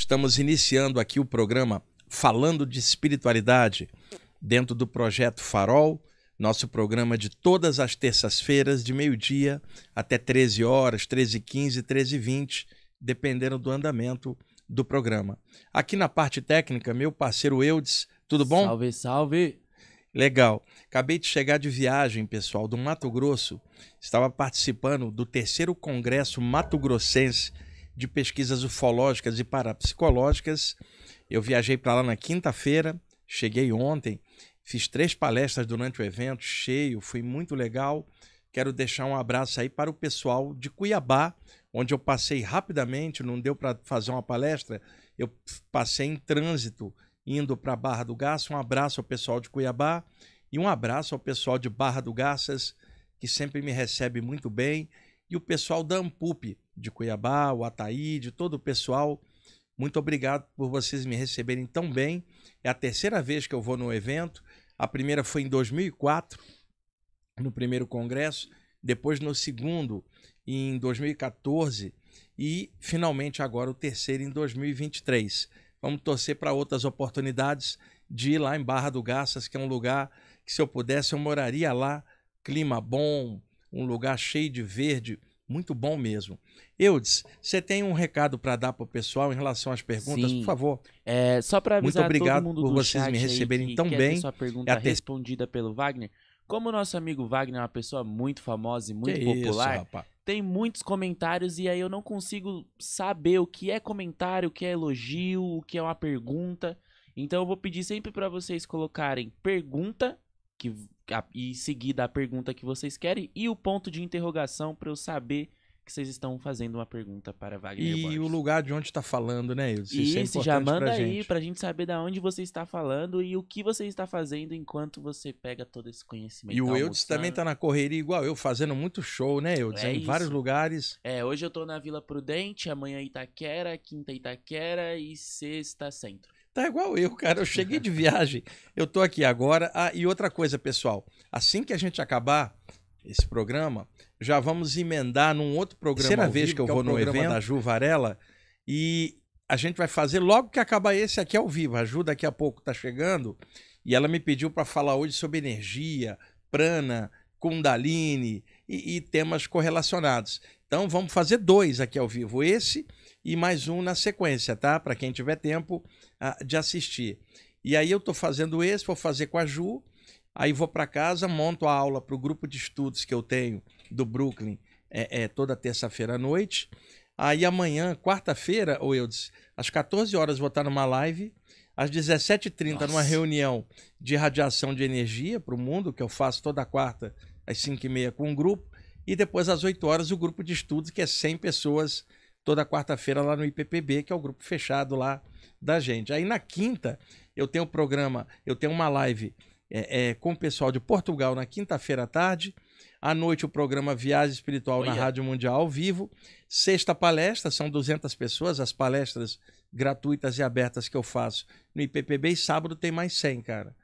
Estamos iniciando aqui o programa falando de espiritualidade dentro do projeto Farol, nosso programa de todas as terças-feiras, de meio-dia até 13 horas, 13h15, 13h20, dependendo do andamento do programa. Aqui na parte técnica, meu parceiro Eudes, tudo bom? Salve, salve! Legal. Acabei de chegar de viagem, pessoal, do Mato Grosso. Estava participando do terceiro Congresso Mato Grossense de pesquisas ufológicas e parapsicológicas. Eu viajei para lá na quinta-feira, cheguei ontem, fiz três palestras durante o evento, cheio, foi muito legal. Quero deixar um abraço aí para o pessoal de Cuiabá, onde eu passei rapidamente, não deu para fazer uma palestra, eu passei em trânsito indo para Barra do Garça. Um abraço ao pessoal de Cuiabá e um abraço ao pessoal de Barra do Garças, que sempre me recebe muito bem, e o pessoal da Ampup, de Cuiabá, o Ataí, de todo o pessoal. Muito obrigado por vocês me receberem tão bem. É a terceira vez que eu vou no evento. A primeira foi em 2004, no primeiro congresso, depois no segundo em 2014 e finalmente agora o terceiro em 2023. Vamos torcer para outras oportunidades de ir lá em Barra do Garças, que é um lugar que se eu pudesse eu moraria lá, clima bom, um lugar cheio de verde, muito bom mesmo. Eudes, você tem um recado para dar para o pessoal em relação às perguntas, Sim. por favor? É, só para Muito obrigado por vocês me receberem aí, tão bem. sua pergunta é respondida pelo Wagner. Como o nosso amigo Wagner é uma pessoa muito famosa e muito que popular, isso, tem muitos comentários e aí eu não consigo saber o que é comentário, o que é elogio, o que é uma pergunta. Então eu vou pedir sempre para vocês colocarem pergunta, que e seguida a pergunta que vocês querem e o ponto de interrogação para eu saber que vocês estão fazendo uma pergunta para Wagner E Borges. o lugar de onde está falando, né, Ilse? Isso, Isso é já manda pra aí para a gente saber da onde você está falando e o que você está fazendo enquanto você pega todo esse conhecimento. E o Eudes também está na correria igual eu, fazendo muito show, né, Eudes? É em isso. vários lugares. É, hoje eu estou na Vila Prudente, amanhã Itaquera, quinta Itaquera e sexta Centro. Tá igual eu, cara. Eu cheguei de viagem, eu tô aqui agora. Ah, e outra coisa, pessoal. Assim que a gente acabar esse programa, já vamos emendar num outro programa. será vez vivo, que eu vou que é no evento. da Ju Varela. E a gente vai fazer logo que acabar esse aqui ao vivo. A Ju daqui a pouco tá chegando. E ela me pediu para falar hoje sobre energia, prana, kundalini e, e temas correlacionados. Então vamos fazer dois aqui ao vivo, esse e mais um na sequência, tá? Para quem tiver tempo uh, de assistir. E aí eu estou fazendo esse, vou fazer com a Ju, aí vou para casa, monto a aula para o grupo de estudos que eu tenho do Brooklyn é, é toda terça-feira à noite. Aí amanhã, quarta-feira, ou eu disse, às 14 horas vou estar numa live, às 17h30 numa reunião de radiação de energia para o mundo, que eu faço toda quarta às 5h30 com um grupo, e depois, às 8 horas, o grupo de estudos, que é 100 pessoas, toda quarta-feira lá no IPPB, que é o grupo fechado lá da gente. Aí na quinta, eu tenho um programa, eu tenho uma live é, é, com o pessoal de Portugal na quinta-feira à tarde. À noite, o programa Viagem Espiritual oh, na yeah. Rádio Mundial ao vivo. Sexta palestra, são 200 pessoas, as palestras gratuitas e abertas que eu faço no IPPB. E sábado tem mais 100, cara.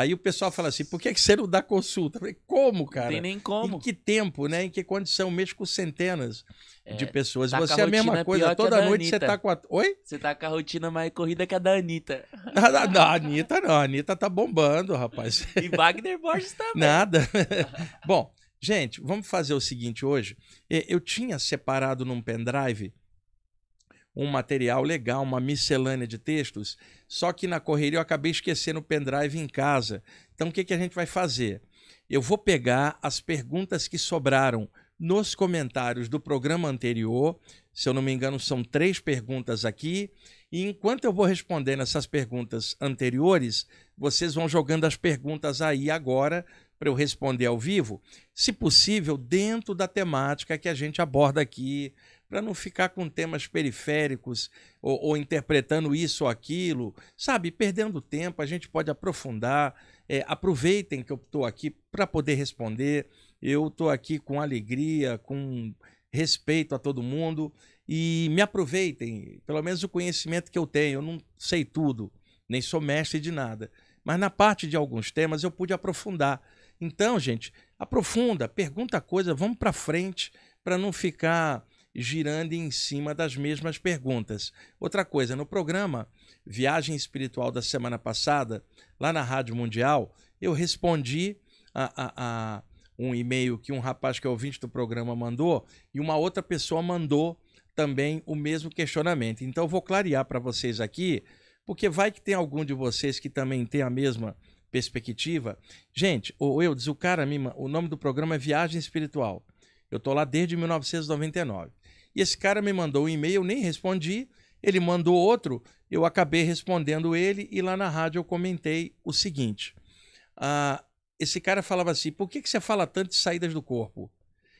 Aí o pessoal fala assim: por que, é que você não dá consulta? Eu falei, como, cara? Não tem nem como. Em que tempo, né? Em que condição? Mesmo com centenas é, de pessoas. Tá você é a mesma coisa. Toda noite Anitta. você tá com a. Oi? Você tá com a rotina mais corrida que a da Anitta. Ah, não, a Anitta não. A Anitta tá bombando, rapaz. e Wagner Borges também. Nada. Bom, gente, vamos fazer o seguinte hoje. Eu tinha separado num pendrive um material legal, uma miscelânea de textos, só que na correria eu acabei esquecendo o pendrive em casa. Então o que, que a gente vai fazer? Eu vou pegar as perguntas que sobraram nos comentários do programa anterior. Se eu não me engano, são três perguntas aqui. E enquanto eu vou respondendo essas perguntas anteriores, vocês vão jogando as perguntas aí agora para eu responder ao vivo, se possível, dentro da temática que a gente aborda aqui para não ficar com temas periféricos ou, ou, interpretando isso ou aquilo, sabe? Perdendo tempo, a gente pode aprofundar. É, aproveitem que eu estou aqui para poder responder. Eu estou aqui com alegria, com respeito a todo mundo e me aproveitem, pelo menos o conhecimento que eu tenho. Eu não sei tudo, nem sou mestre de nada, mas na parte de alguns temas eu pude aprofundar. Então, gente, aprofunda, pergunta coisa, vamos para frente para não ficar girando em cima das mesmas perguntas. Outra coisa, no programa Viagem Espiritual da semana passada, lá na Rádio Mundial, eu respondi a, a, a um e-mail que um rapaz que é ouvinte do programa mandou e uma outra pessoa mandou também o mesmo questionamento. Então eu vou clarear para vocês aqui, porque vai que tem algum de vocês que também tem a mesma perspectiva. Gente, o Eudes, o cara, o nome do programa é Viagem Espiritual. Eu tô lá desde 1999. E esse cara me mandou um e-mail, eu nem respondi. Ele mandou outro, eu acabei respondendo ele e lá na rádio eu comentei o seguinte: ah, esse cara falava assim, por que, que você fala tanto de saídas do corpo?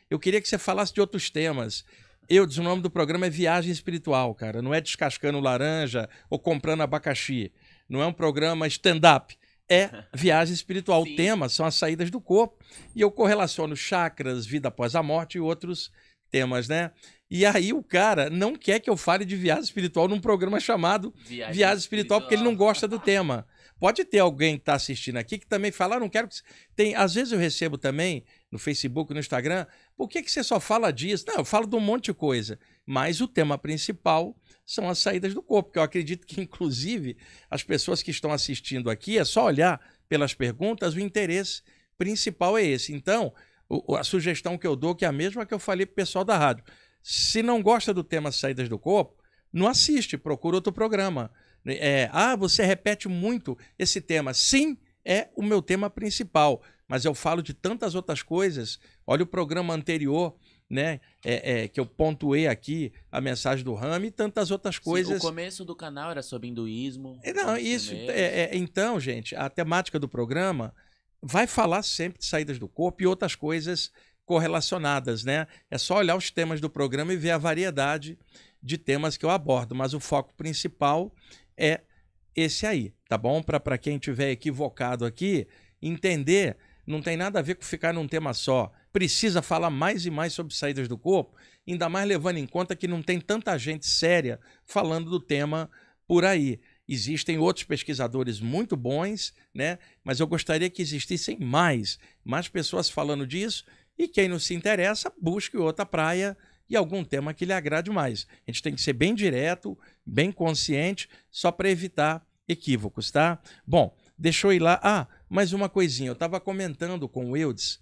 Eu queria que você falasse de outros temas. Eu diz, o nome do programa é Viagem Espiritual, cara. Não é descascando laranja ou comprando abacaxi. Não é um programa stand-up. É viagem espiritual. Sim. O tema são as saídas do corpo. E eu correlaciono chakras, vida após a morte e outros temas, né? E aí o cara não quer que eu fale de viagem espiritual num programa chamado Viagem, viagem espiritual, espiritual, porque ele não gosta do tema. Pode ter alguém que está assistindo aqui que também fala, ah, não quero que. Tem, às vezes eu recebo também no Facebook, no Instagram, por que, que você só fala disso? Não, eu falo de um monte de coisa. Mas o tema principal são as saídas do corpo, que eu acredito que, inclusive, as pessoas que estão assistindo aqui, é só olhar pelas perguntas, o interesse principal é esse. Então, a sugestão que eu dou, que é a mesma que eu falei para o pessoal da rádio se não gosta do tema Saídas do Corpo, não assiste, procura outro programa. É, ah, você repete muito esse tema. Sim, é o meu tema principal, mas eu falo de tantas outras coisas. Olha o programa anterior, né? É, é, que eu pontuei aqui a mensagem do Rami e tantas outras coisas. Sim, o começo do canal era sobre hinduísmo. É, não, isso. É, é, então, gente, a temática do programa vai falar sempre de saídas do corpo e outras coisas correlacionadas, né? É só olhar os temas do programa e ver a variedade de temas que eu abordo, mas o foco principal é esse aí, tá bom? Para quem tiver equivocado aqui, entender não tem nada a ver com ficar num tema só. Precisa falar mais e mais sobre saídas do corpo, ainda mais levando em conta que não tem tanta gente séria falando do tema por aí. Existem outros pesquisadores muito bons, né? Mas eu gostaria que existissem mais, mais pessoas falando disso e quem não se interessa, busque outra praia e algum tema que lhe agrade mais. A gente tem que ser bem direto, bem consciente, só para evitar equívocos, tá? Bom, deixou ir lá. Ah, mais uma coisinha. Eu estava comentando com o Eudes.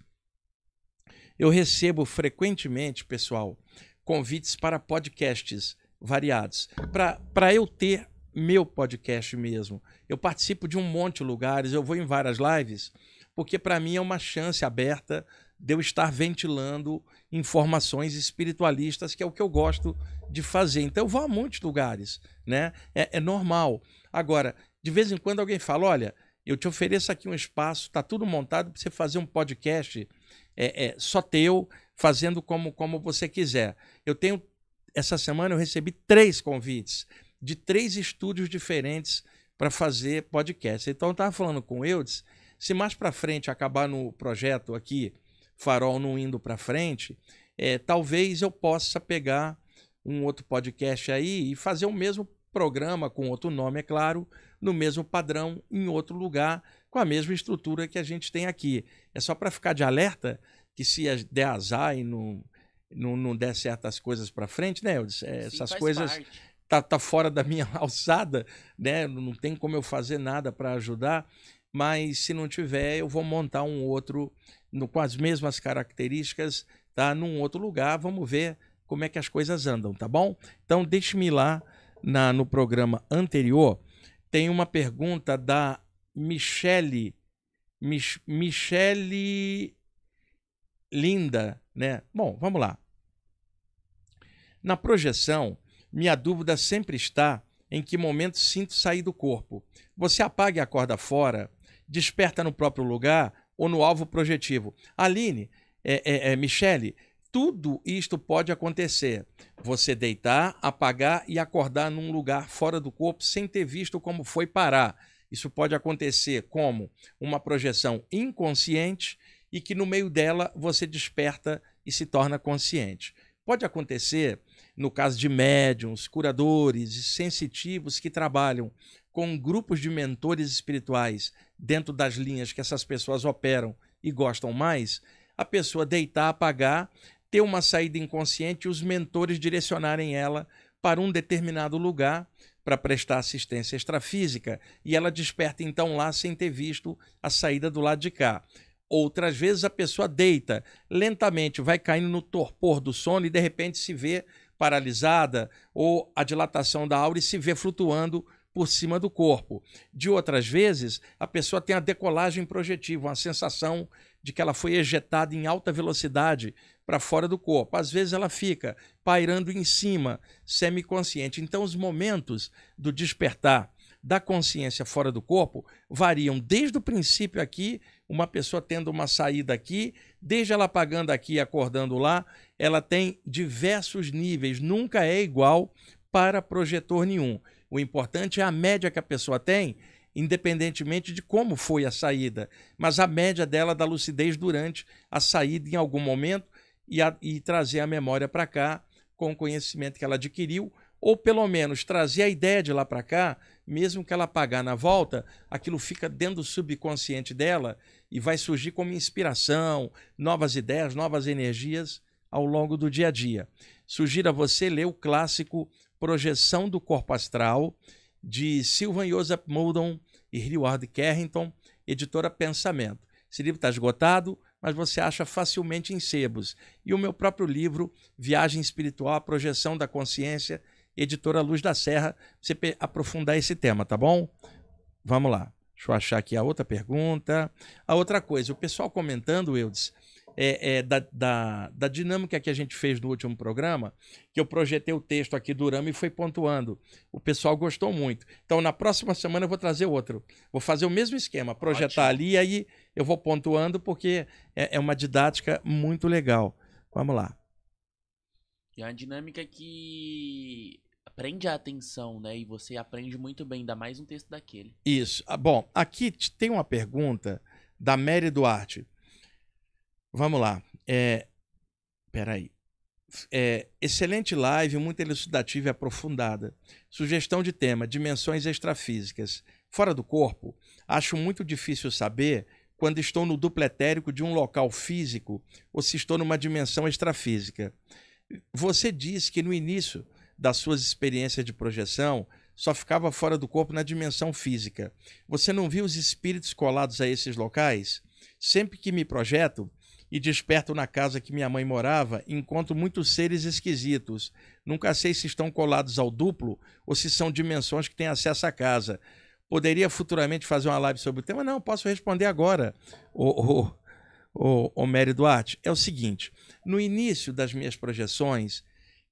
Eu recebo frequentemente, pessoal, convites para podcasts variados. Para eu ter meu podcast mesmo. Eu participo de um monte de lugares, eu vou em várias lives, porque para mim é uma chance aberta de eu estar ventilando informações espiritualistas, que é o que eu gosto de fazer. Então eu vou a muitos lugares, né? É, é normal. Agora, de vez em quando alguém fala: olha, eu te ofereço aqui um espaço, tá tudo montado para você fazer um podcast é, é, só teu, fazendo como, como você quiser. Eu tenho. Essa semana eu recebi três convites de três estúdios diferentes para fazer podcast. Então eu estava falando com o Eudes, se mais para frente acabar no projeto aqui farol não indo para frente, é, talvez eu possa pegar um outro podcast aí e fazer o mesmo programa com outro nome, é claro, no mesmo padrão, em outro lugar, com a mesma estrutura que a gente tem aqui. É só para ficar de alerta que se der azar e não, não, não der certas coisas para frente, né, É, essas coisas tá, tá fora da minha alçada, né? Não tem como eu fazer nada para ajudar, mas se não tiver, eu vou montar um outro no, com as mesmas características, tá? Num outro lugar. Vamos ver como é que as coisas andam, tá bom? Então, deixe-me lá na, no programa anterior. Tem uma pergunta da Michele. Mich Michele Linda, né? Bom, vamos lá. Na projeção, minha dúvida sempre está em que momento sinto sair do corpo. Você apaga e acorda fora, desperta no próprio lugar ou no alvo projetivo. Aline, é, é, é, Michele, tudo isto pode acontecer. Você deitar, apagar e acordar num lugar fora do corpo sem ter visto como foi parar. Isso pode acontecer como uma projeção inconsciente e que no meio dela você desperta e se torna consciente. Pode acontecer no caso de médiums, curadores e sensitivos que trabalham com grupos de mentores espirituais dentro das linhas que essas pessoas operam e gostam mais, a pessoa deitar, apagar, ter uma saída inconsciente e os mentores direcionarem ela para um determinado lugar para prestar assistência extrafísica e ela desperta então lá sem ter visto a saída do lado de cá. Outras vezes a pessoa deita lentamente, vai caindo no torpor do sono e de repente se vê paralisada ou a dilatação da aura e se vê flutuando por cima do corpo. De outras vezes, a pessoa tem a decolagem projetiva, uma sensação de que ela foi ejetada em alta velocidade para fora do corpo. Às vezes ela fica pairando em cima, semiconsciente. Então, os momentos do despertar da consciência fora do corpo variam desde o princípio aqui, uma pessoa tendo uma saída aqui, desde ela apagando aqui e acordando lá, ela tem diversos níveis, nunca é igual para projetor nenhum. O importante é a média que a pessoa tem, independentemente de como foi a saída, mas a média dela da lucidez durante a saída em algum momento e, a, e trazer a memória para cá com o conhecimento que ela adquiriu, ou pelo menos trazer a ideia de lá para cá, mesmo que ela apagar na volta, aquilo fica dentro do subconsciente dela e vai surgir como inspiração, novas ideias, novas energias ao longo do dia a dia. Sugiro a você ler o clássico projeção do corpo astral de Silvan Joseph Muldoon e Hillard Carrington, editora Pensamento. Esse livro está esgotado, mas você acha facilmente em sebos. E o meu próprio livro, Viagem Espiritual, a Projeção da Consciência, editora Luz da Serra, você aprofundar esse tema, tá bom? Vamos lá. Deixa eu achar aqui a outra pergunta. A outra coisa, o pessoal comentando, Eudes, é, é, da, da, da, dinâmica que a gente fez no último programa, que eu projetei o texto aqui do Urama e foi pontuando. O pessoal gostou muito. Então, na próxima semana eu vou trazer outro. Vou fazer o mesmo esquema, projetar Ótimo. ali e aí eu vou pontuando, porque é, é uma didática muito legal. Vamos lá. É uma dinâmica que prende a atenção, né? E você aprende muito bem, ainda mais um texto daquele. Isso. Ah, bom, aqui tem uma pergunta da Mary Duarte. Vamos lá. É, peraí. É, excelente live, muito elucidativa e aprofundada. Sugestão de tema: dimensões extrafísicas. Fora do corpo, acho muito difícil saber quando estou no dupletérico de um local físico ou se estou numa dimensão extrafísica. Você disse que no início das suas experiências de projeção só ficava fora do corpo na dimensão física. Você não viu os espíritos colados a esses locais? Sempre que me projeto, e desperto na casa que minha mãe morava, encontro muitos seres esquisitos. Nunca sei se estão colados ao duplo ou se são dimensões que têm acesso à casa. Poderia futuramente fazer uma live sobre o tema? Não, posso responder agora, O O ô, Duarte. É o seguinte: no início das minhas projeções,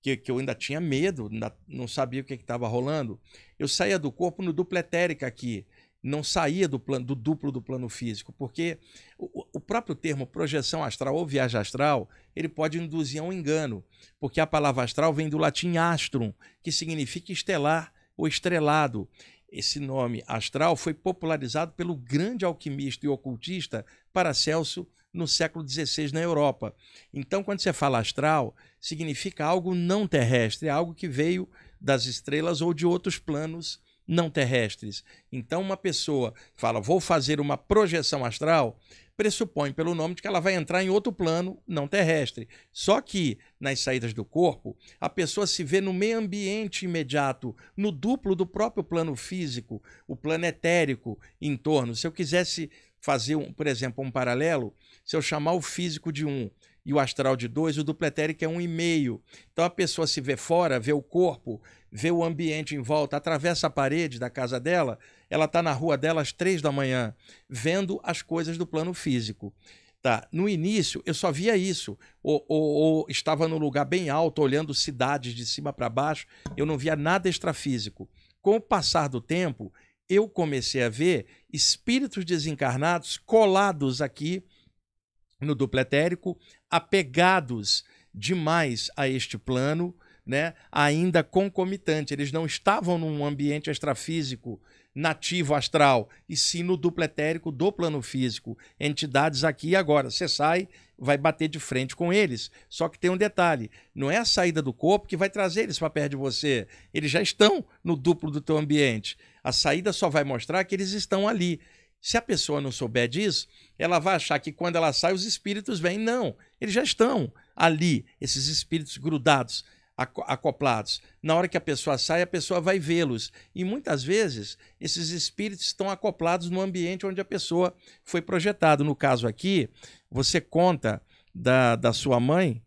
que, que eu ainda tinha medo, ainda não sabia o que é estava rolando, eu saía do corpo no dupletérica aqui não saía do, plano, do duplo do plano físico, porque o, o próprio termo projeção astral ou viagem astral, ele pode induzir a um engano, porque a palavra astral vem do latim astrum, que significa estelar ou estrelado. Esse nome astral foi popularizado pelo grande alquimista e ocultista Paracelso no século XVI na Europa. Então, quando você fala astral, significa algo não terrestre, é algo que veio das estrelas ou de outros planos não terrestres. Então, uma pessoa fala, vou fazer uma projeção astral, pressupõe pelo nome de que ela vai entrar em outro plano não terrestre. Só que, nas saídas do corpo, a pessoa se vê no meio ambiente imediato, no duplo do próprio plano físico, o plano etérico em torno. Se eu quisesse fazer, um, por exemplo, um paralelo, se eu chamar o físico de um e o astral de 2, o dupletérico é 1,5. Um e meio. então a pessoa se vê fora, vê o corpo, vê o ambiente em volta, atravessa a parede da casa dela, ela está na rua dela às 3 da manhã, vendo as coisas do plano físico. Tá. No início, eu só via isso. Ou, ou, ou estava num lugar bem alto, olhando cidades de cima para baixo, eu não via nada extrafísico. Com o passar do tempo, eu comecei a ver espíritos desencarnados colados aqui no dupletérico, apegados demais a este plano, né? ainda concomitante. Eles não estavam num ambiente extrafísico nativo astral, e sim no dupletérico do plano físico. Entidades aqui e agora. Você sai, vai bater de frente com eles. Só que tem um detalhe: não é a saída do corpo que vai trazer eles para perto de você. Eles já estão no duplo do teu ambiente. A saída só vai mostrar que eles estão ali. Se a pessoa não souber disso, ela vai achar que quando ela sai, os espíritos vêm. Não, eles já estão ali, esses espíritos grudados, acoplados. Na hora que a pessoa sai, a pessoa vai vê-los. E muitas vezes, esses espíritos estão acoplados no ambiente onde a pessoa foi projetada. No caso aqui, você conta da, da sua mãe,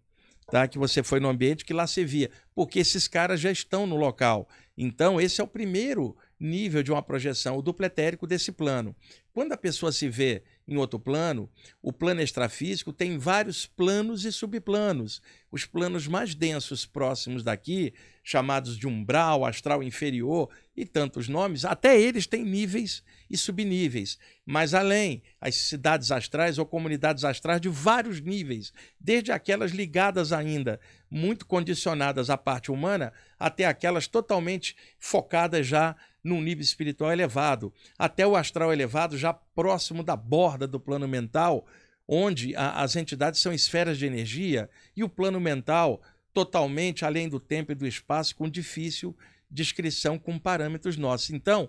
tá? que você foi no ambiente que lá se via, porque esses caras já estão no local. Então, esse é o primeiro nível de uma projeção, o dupletérico desse plano. Quando a pessoa se vê em outro plano, o plano extrafísico tem vários planos e subplanos. Os planos mais densos próximos daqui, chamados de umbral, astral inferior e tantos nomes, até eles têm níveis e subníveis, mas além, as cidades astrais ou comunidades astrais de vários níveis, desde aquelas ligadas ainda, muito condicionadas à parte humana, até aquelas totalmente focadas já num nível espiritual elevado, até o astral elevado já próximo da borda do plano mental, onde a, as entidades são esferas de energia e o plano mental totalmente além do tempo e do espaço, com difícil descrição com parâmetros nossos. Então,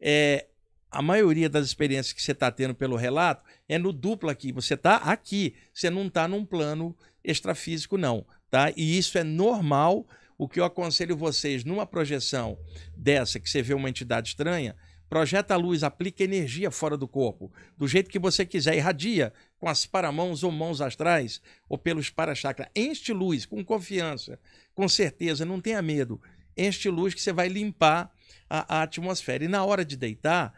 é, a maioria das experiências que você está tendo pelo relato é no duplo aqui. Você está aqui, você não está num plano extrafísico, não. Tá? E isso é normal. O que eu aconselho vocês numa projeção dessa, que você vê uma entidade estranha, projeta a luz, aplica energia fora do corpo, do jeito que você quiser, irradia com as paramãos ou mãos astrais ou pelos para-chakra. Enche luz com confiança, com certeza, não tenha medo. Enche luz que você vai limpar a, a atmosfera. E na hora de deitar,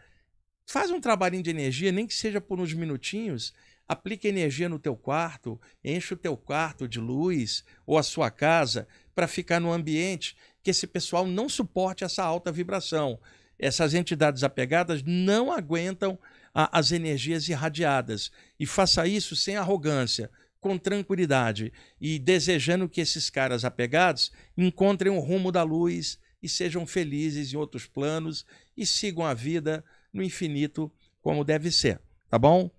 Faz um trabalhinho de energia, nem que seja por uns minutinhos. Aplica energia no teu quarto, enche o teu quarto de luz ou a sua casa para ficar no ambiente que esse pessoal não suporte essa alta vibração. Essas entidades apegadas não aguentam a, as energias irradiadas. E faça isso sem arrogância, com tranquilidade e desejando que esses caras apegados encontrem o rumo da luz e sejam felizes em outros planos e sigam a vida no infinito como deve ser, tá bom?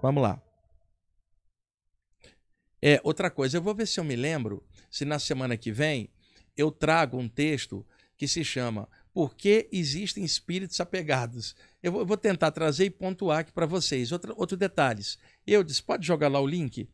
Vamos lá. É, outra coisa, eu vou ver se eu me lembro, se na semana que vem eu trago um texto que se chama Por que existem espíritos apegados? Eu vou, tentar trazer e pontuar aqui para vocês. Outra, outro detalhes. Eu disse, pode jogar lá o link?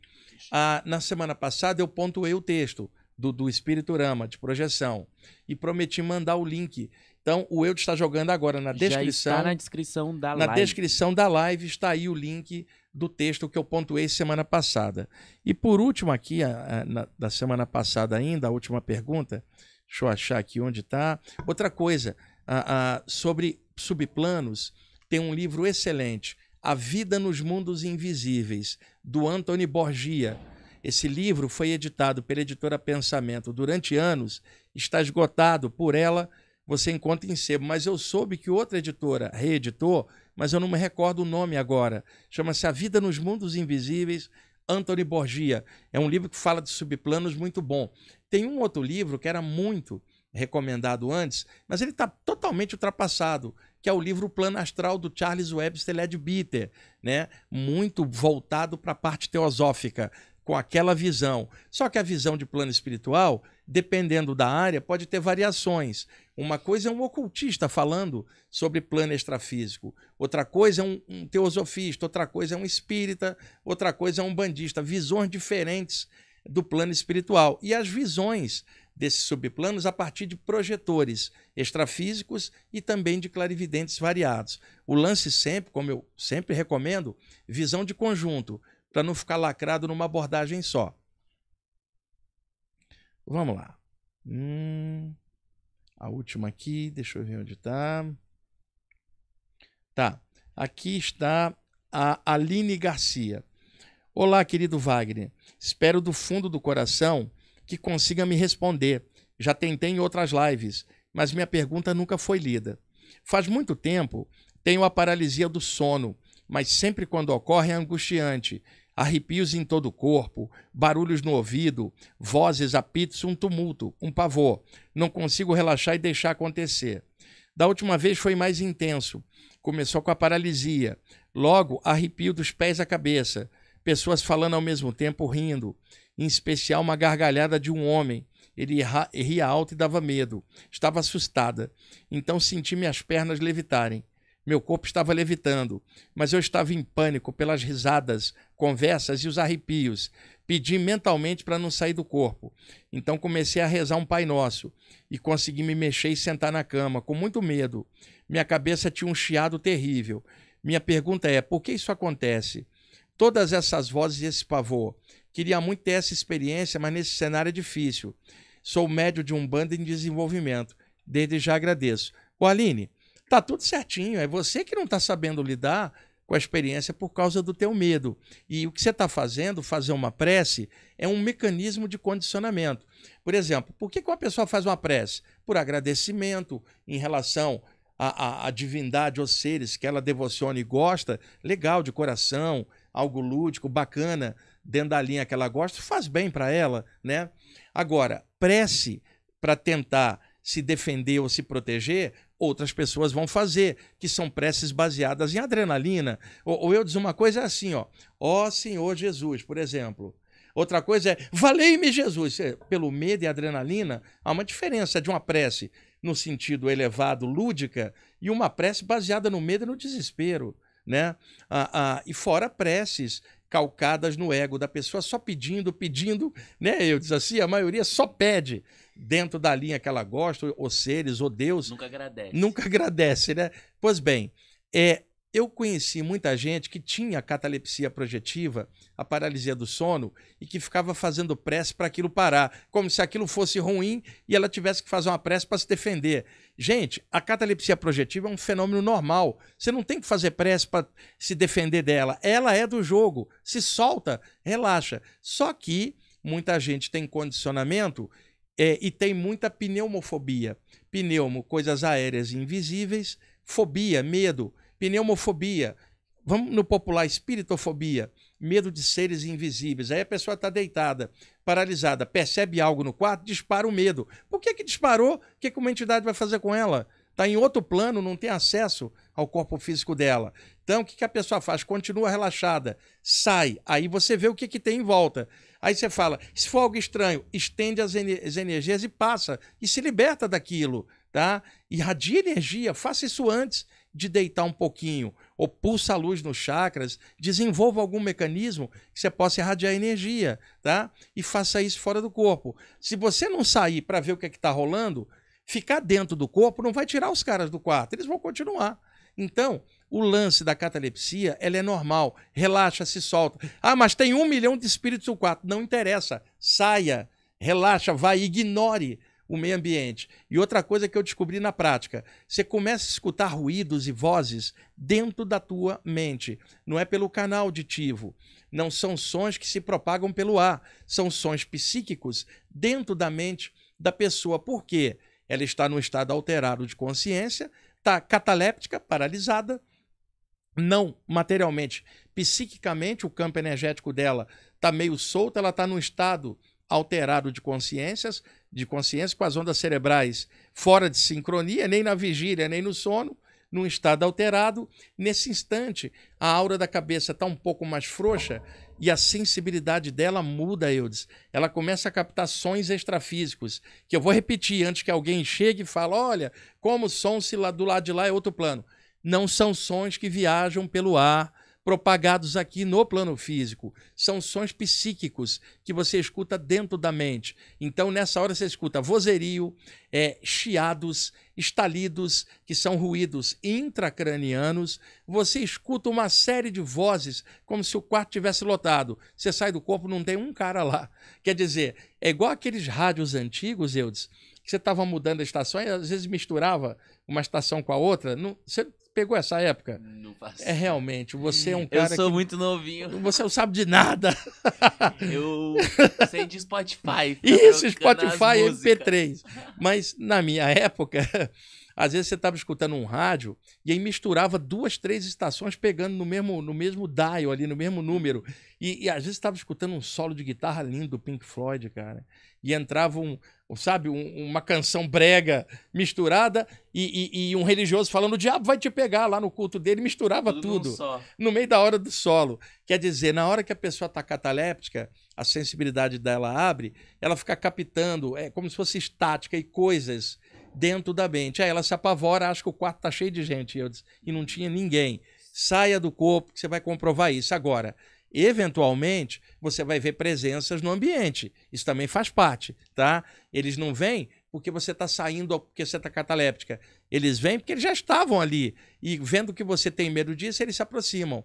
Ah, na semana passada eu pontuei o texto do, do Espiriturama de projeção e prometi mandar o link então, o Eudes está jogando agora na descrição. Já está na descrição da na live. Na descrição da live está aí o link do texto que eu pontuei semana passada. E por último aqui, a, a, na, da semana passada ainda, a última pergunta, deixa eu achar aqui onde está. Outra coisa, a, sobre subplanos, tem um livro excelente, A Vida nos Mundos Invisíveis, do Anthony Borgia. Esse livro foi editado pela editora Pensamento durante anos, está esgotado por ela você encontra em sebo. Mas eu soube que outra editora reeditou, mas eu não me recordo o nome agora. Chama-se A Vida nos Mundos Invisíveis, Anthony Borgia. É um livro que fala de subplanos muito bom. Tem um outro livro que era muito recomendado antes, mas ele está totalmente ultrapassado, que é o livro Plano Astral do Charles Webster ledbetter né? muito voltado para a parte teosófica com aquela visão. Só que a visão de plano espiritual, dependendo da área, pode ter variações. Uma coisa é um ocultista falando sobre plano extrafísico, outra coisa é um, um teosofista, outra coisa é um espírita, outra coisa é um bandista. Visões diferentes do plano espiritual. E as visões desses subplanos a partir de projetores extrafísicos e também de clarividentes variados. O lance sempre, como eu sempre recomendo, visão de conjunto para não ficar lacrado numa abordagem só. Vamos lá. Hum, a última aqui, deixa eu ver onde está. Tá, aqui está a Aline Garcia. Olá, querido Wagner. Espero do fundo do coração que consiga me responder. Já tentei em outras lives, mas minha pergunta nunca foi lida. Faz muito tempo tenho a paralisia do sono, mas sempre quando ocorre é angustiante arrepios em todo o corpo, barulhos no ouvido, vozes, apitos, um tumulto, um pavor. Não consigo relaxar e deixar acontecer. Da última vez foi mais intenso. Começou com a paralisia, logo arrepio dos pés à cabeça, pessoas falando ao mesmo tempo rindo, em especial uma gargalhada de um homem. Ele ria alto e dava medo. Estava assustada. Então senti minhas pernas levitarem. Meu corpo estava levitando, mas eu estava em pânico pelas risadas, conversas e os arrepios. Pedi mentalmente para não sair do corpo. Então comecei a rezar um Pai Nosso e consegui me mexer e sentar na cama, com muito medo. Minha cabeça tinha um chiado terrível. Minha pergunta é: por que isso acontece? Todas essas vozes e esse pavor. Queria muito ter essa experiência, mas nesse cenário é difícil. Sou médio de um bando em desenvolvimento. Desde já agradeço. O Aline, Tá tudo certinho. É você que não está sabendo lidar com a experiência por causa do teu medo. E o que você está fazendo, fazer uma prece, é um mecanismo de condicionamento. Por exemplo, por que, que uma pessoa faz uma prece? Por agradecimento em relação à, à, à divindade ou seres que ela devociona e gosta, legal, de coração, algo lúdico, bacana, dentro da linha que ela gosta, faz bem para ela, né? Agora, prece para tentar se defender ou se proteger, outras pessoas vão fazer, que são preces baseadas em adrenalina. Ou, ou eu diz uma coisa assim, ó, ó Senhor Jesus, por exemplo. Outra coisa é, valei-me Jesus. É, pelo medo e adrenalina, há uma diferença de uma prece no sentido elevado, lúdica, e uma prece baseada no medo e no desespero. Né? Ah, ah, e fora preces calcadas no ego da pessoa, só pedindo, pedindo, né? Eu diz assim, a maioria só pede dentro da linha que ela gosta, ou seres, ou Deus. Nunca agradece. Nunca agradece, né? Pois bem, é, eu conheci muita gente que tinha catalepsia projetiva, a paralisia do sono, e que ficava fazendo prece para aquilo parar, como se aquilo fosse ruim e ela tivesse que fazer uma prece para se defender. Gente, a catalepsia projetiva é um fenômeno normal. Você não tem que fazer pressa para se defender dela. Ela é do jogo. Se solta, relaxa. Só que muita gente tem condicionamento é, e tem muita pneumofobia. Pneumo, coisas aéreas invisíveis. Fobia, medo. Pneumofobia. Vamos no popular, espiritofobia medo de seres invisíveis. Aí a pessoa está deitada, paralisada, percebe algo no quarto, dispara o medo. Por que, que disparou? O que, que uma entidade vai fazer com ela? Está em outro plano, não tem acesso ao corpo físico dela. Então, o que, que a pessoa faz? Continua relaxada, sai, aí você vê o que, que tem em volta. Aí você fala, se for algo estranho, estende as, ener as energias e passa, e se liberta daquilo, tá? Irradia energia, faça isso antes de deitar um pouquinho ou pulsa a luz nos chakras, desenvolva algum mecanismo que você possa irradiar energia, tá? E faça isso fora do corpo. Se você não sair para ver o que é está rolando, ficar dentro do corpo não vai tirar os caras do quarto, eles vão continuar. Então, o lance da catalepsia, ela é normal, relaxa, se solta. Ah, mas tem um milhão de espíritos no quarto, não interessa, saia, relaxa, vai, ignore, o meio ambiente. E outra coisa que eu descobri na prática, você começa a escutar ruídos e vozes dentro da tua mente. Não é pelo canal auditivo, não são sons que se propagam pelo ar, são sons psíquicos dentro da mente da pessoa. Por quê? Ela está num estado alterado de consciência, está cataléptica, paralisada, não materialmente, psiquicamente o campo energético dela está meio solto, ela está num estado alterado de consciências, de consciência com as ondas cerebrais fora de sincronia, nem na vigília, nem no sono, num estado alterado. Nesse instante, a aura da cabeça está um pouco mais frouxa e a sensibilidade dela muda, Eudes. Ela começa a captar sons extrafísicos, que eu vou repetir antes que alguém chegue e fale: olha, como o som se lá, do lado de lá é outro plano. Não são sons que viajam pelo ar, propagados aqui no plano físico. São sons psíquicos que você escuta dentro da mente. Então, nessa hora, você escuta vozerio, é, chiados, estalidos, que são ruídos intracranianos. Você escuta uma série de vozes, como se o quarto tivesse lotado. Você sai do corpo, não tem um cara lá. Quer dizer, é igual aqueles rádios antigos, Eudes você estava mudando a estação e às vezes misturava uma estação com a outra. Não, você pegou essa época? Não passei. É realmente, você é um cara. Eu sou que, muito novinho. Você não sabe de nada. Eu sei de Spotify. Isso, Spotify MP3. Mas na minha época. Às vezes você estava escutando um rádio e aí misturava duas, três estações pegando no mesmo, no mesmo dial ali, no mesmo número. E, e às vezes estava escutando um solo de guitarra lindo do Pink Floyd, cara. E entrava um, sabe, um, uma canção brega misturada e, e, e, um religioso falando: o diabo vai te pegar lá no culto dele, misturava tudo, tudo no meio da hora do solo. Quer dizer, na hora que a pessoa está cataléptica, a sensibilidade dela abre, ela fica captando, é como se fosse estática e coisas dentro da mente. Aí ela se apavora, acha que o quarto tá cheio de gente. E, eu disse, e não tinha ninguém. Saia do corpo, que você vai comprovar isso. Agora, eventualmente, você vai ver presenças no ambiente. Isso também faz parte, tá? Eles não vêm porque você está saindo, porque você está cataléptica. Eles vêm porque eles já estavam ali. E vendo que você tem medo disso, eles se aproximam.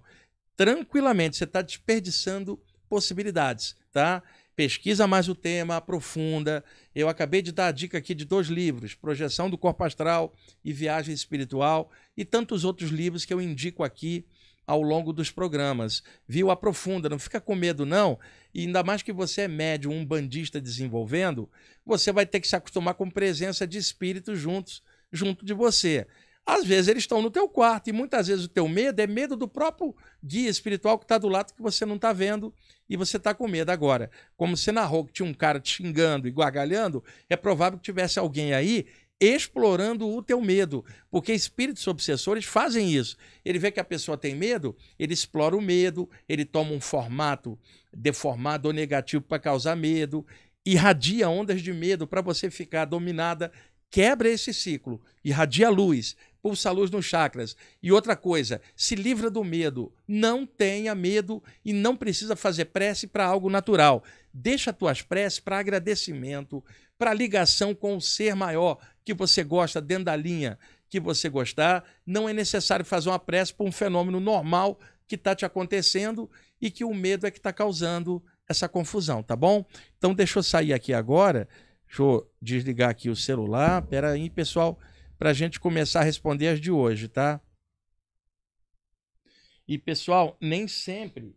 Tranquilamente, você está desperdiçando possibilidades, tá? pesquisa mais o tema, aprofunda. Eu acabei de dar a dica aqui de dois livros: Projeção do Corpo Astral e Viagem Espiritual, e tantos outros livros que eu indico aqui ao longo dos programas. Viu? Aprofunda, não fica com medo, não. E ainda mais que você é médium, um bandista desenvolvendo, você vai ter que se acostumar com presença de espíritos juntos, junto de você. Às vezes eles estão no teu quarto e muitas vezes o teu medo é medo do próprio guia espiritual que está do lado que você não está vendo e você está com medo. Agora, como você narrou que tinha um cara te xingando e gargalhando, é provável que tivesse alguém aí explorando o teu medo, porque espíritos obsessores fazem isso. Ele vê que a pessoa tem medo, ele explora o medo, ele toma um formato deformado ou negativo para causar medo, irradia ondas de medo para você ficar dominada, quebra esse ciclo, irradia luz, pulsa a luz nos chakras. E outra coisa, se livra do medo. Não tenha medo e não precisa fazer prece para algo natural. Deixa tuas preces para agradecimento, para ligação com o ser maior que você gosta dentro da linha que você gostar. Não é necessário fazer uma prece para um fenômeno normal que está te acontecendo e que o medo é que está causando essa confusão, tá bom? Então deixa eu sair aqui agora. Deixa eu desligar aqui o celular. Pera aí, pessoal para a gente começar a responder as de hoje, tá? E pessoal, nem sempre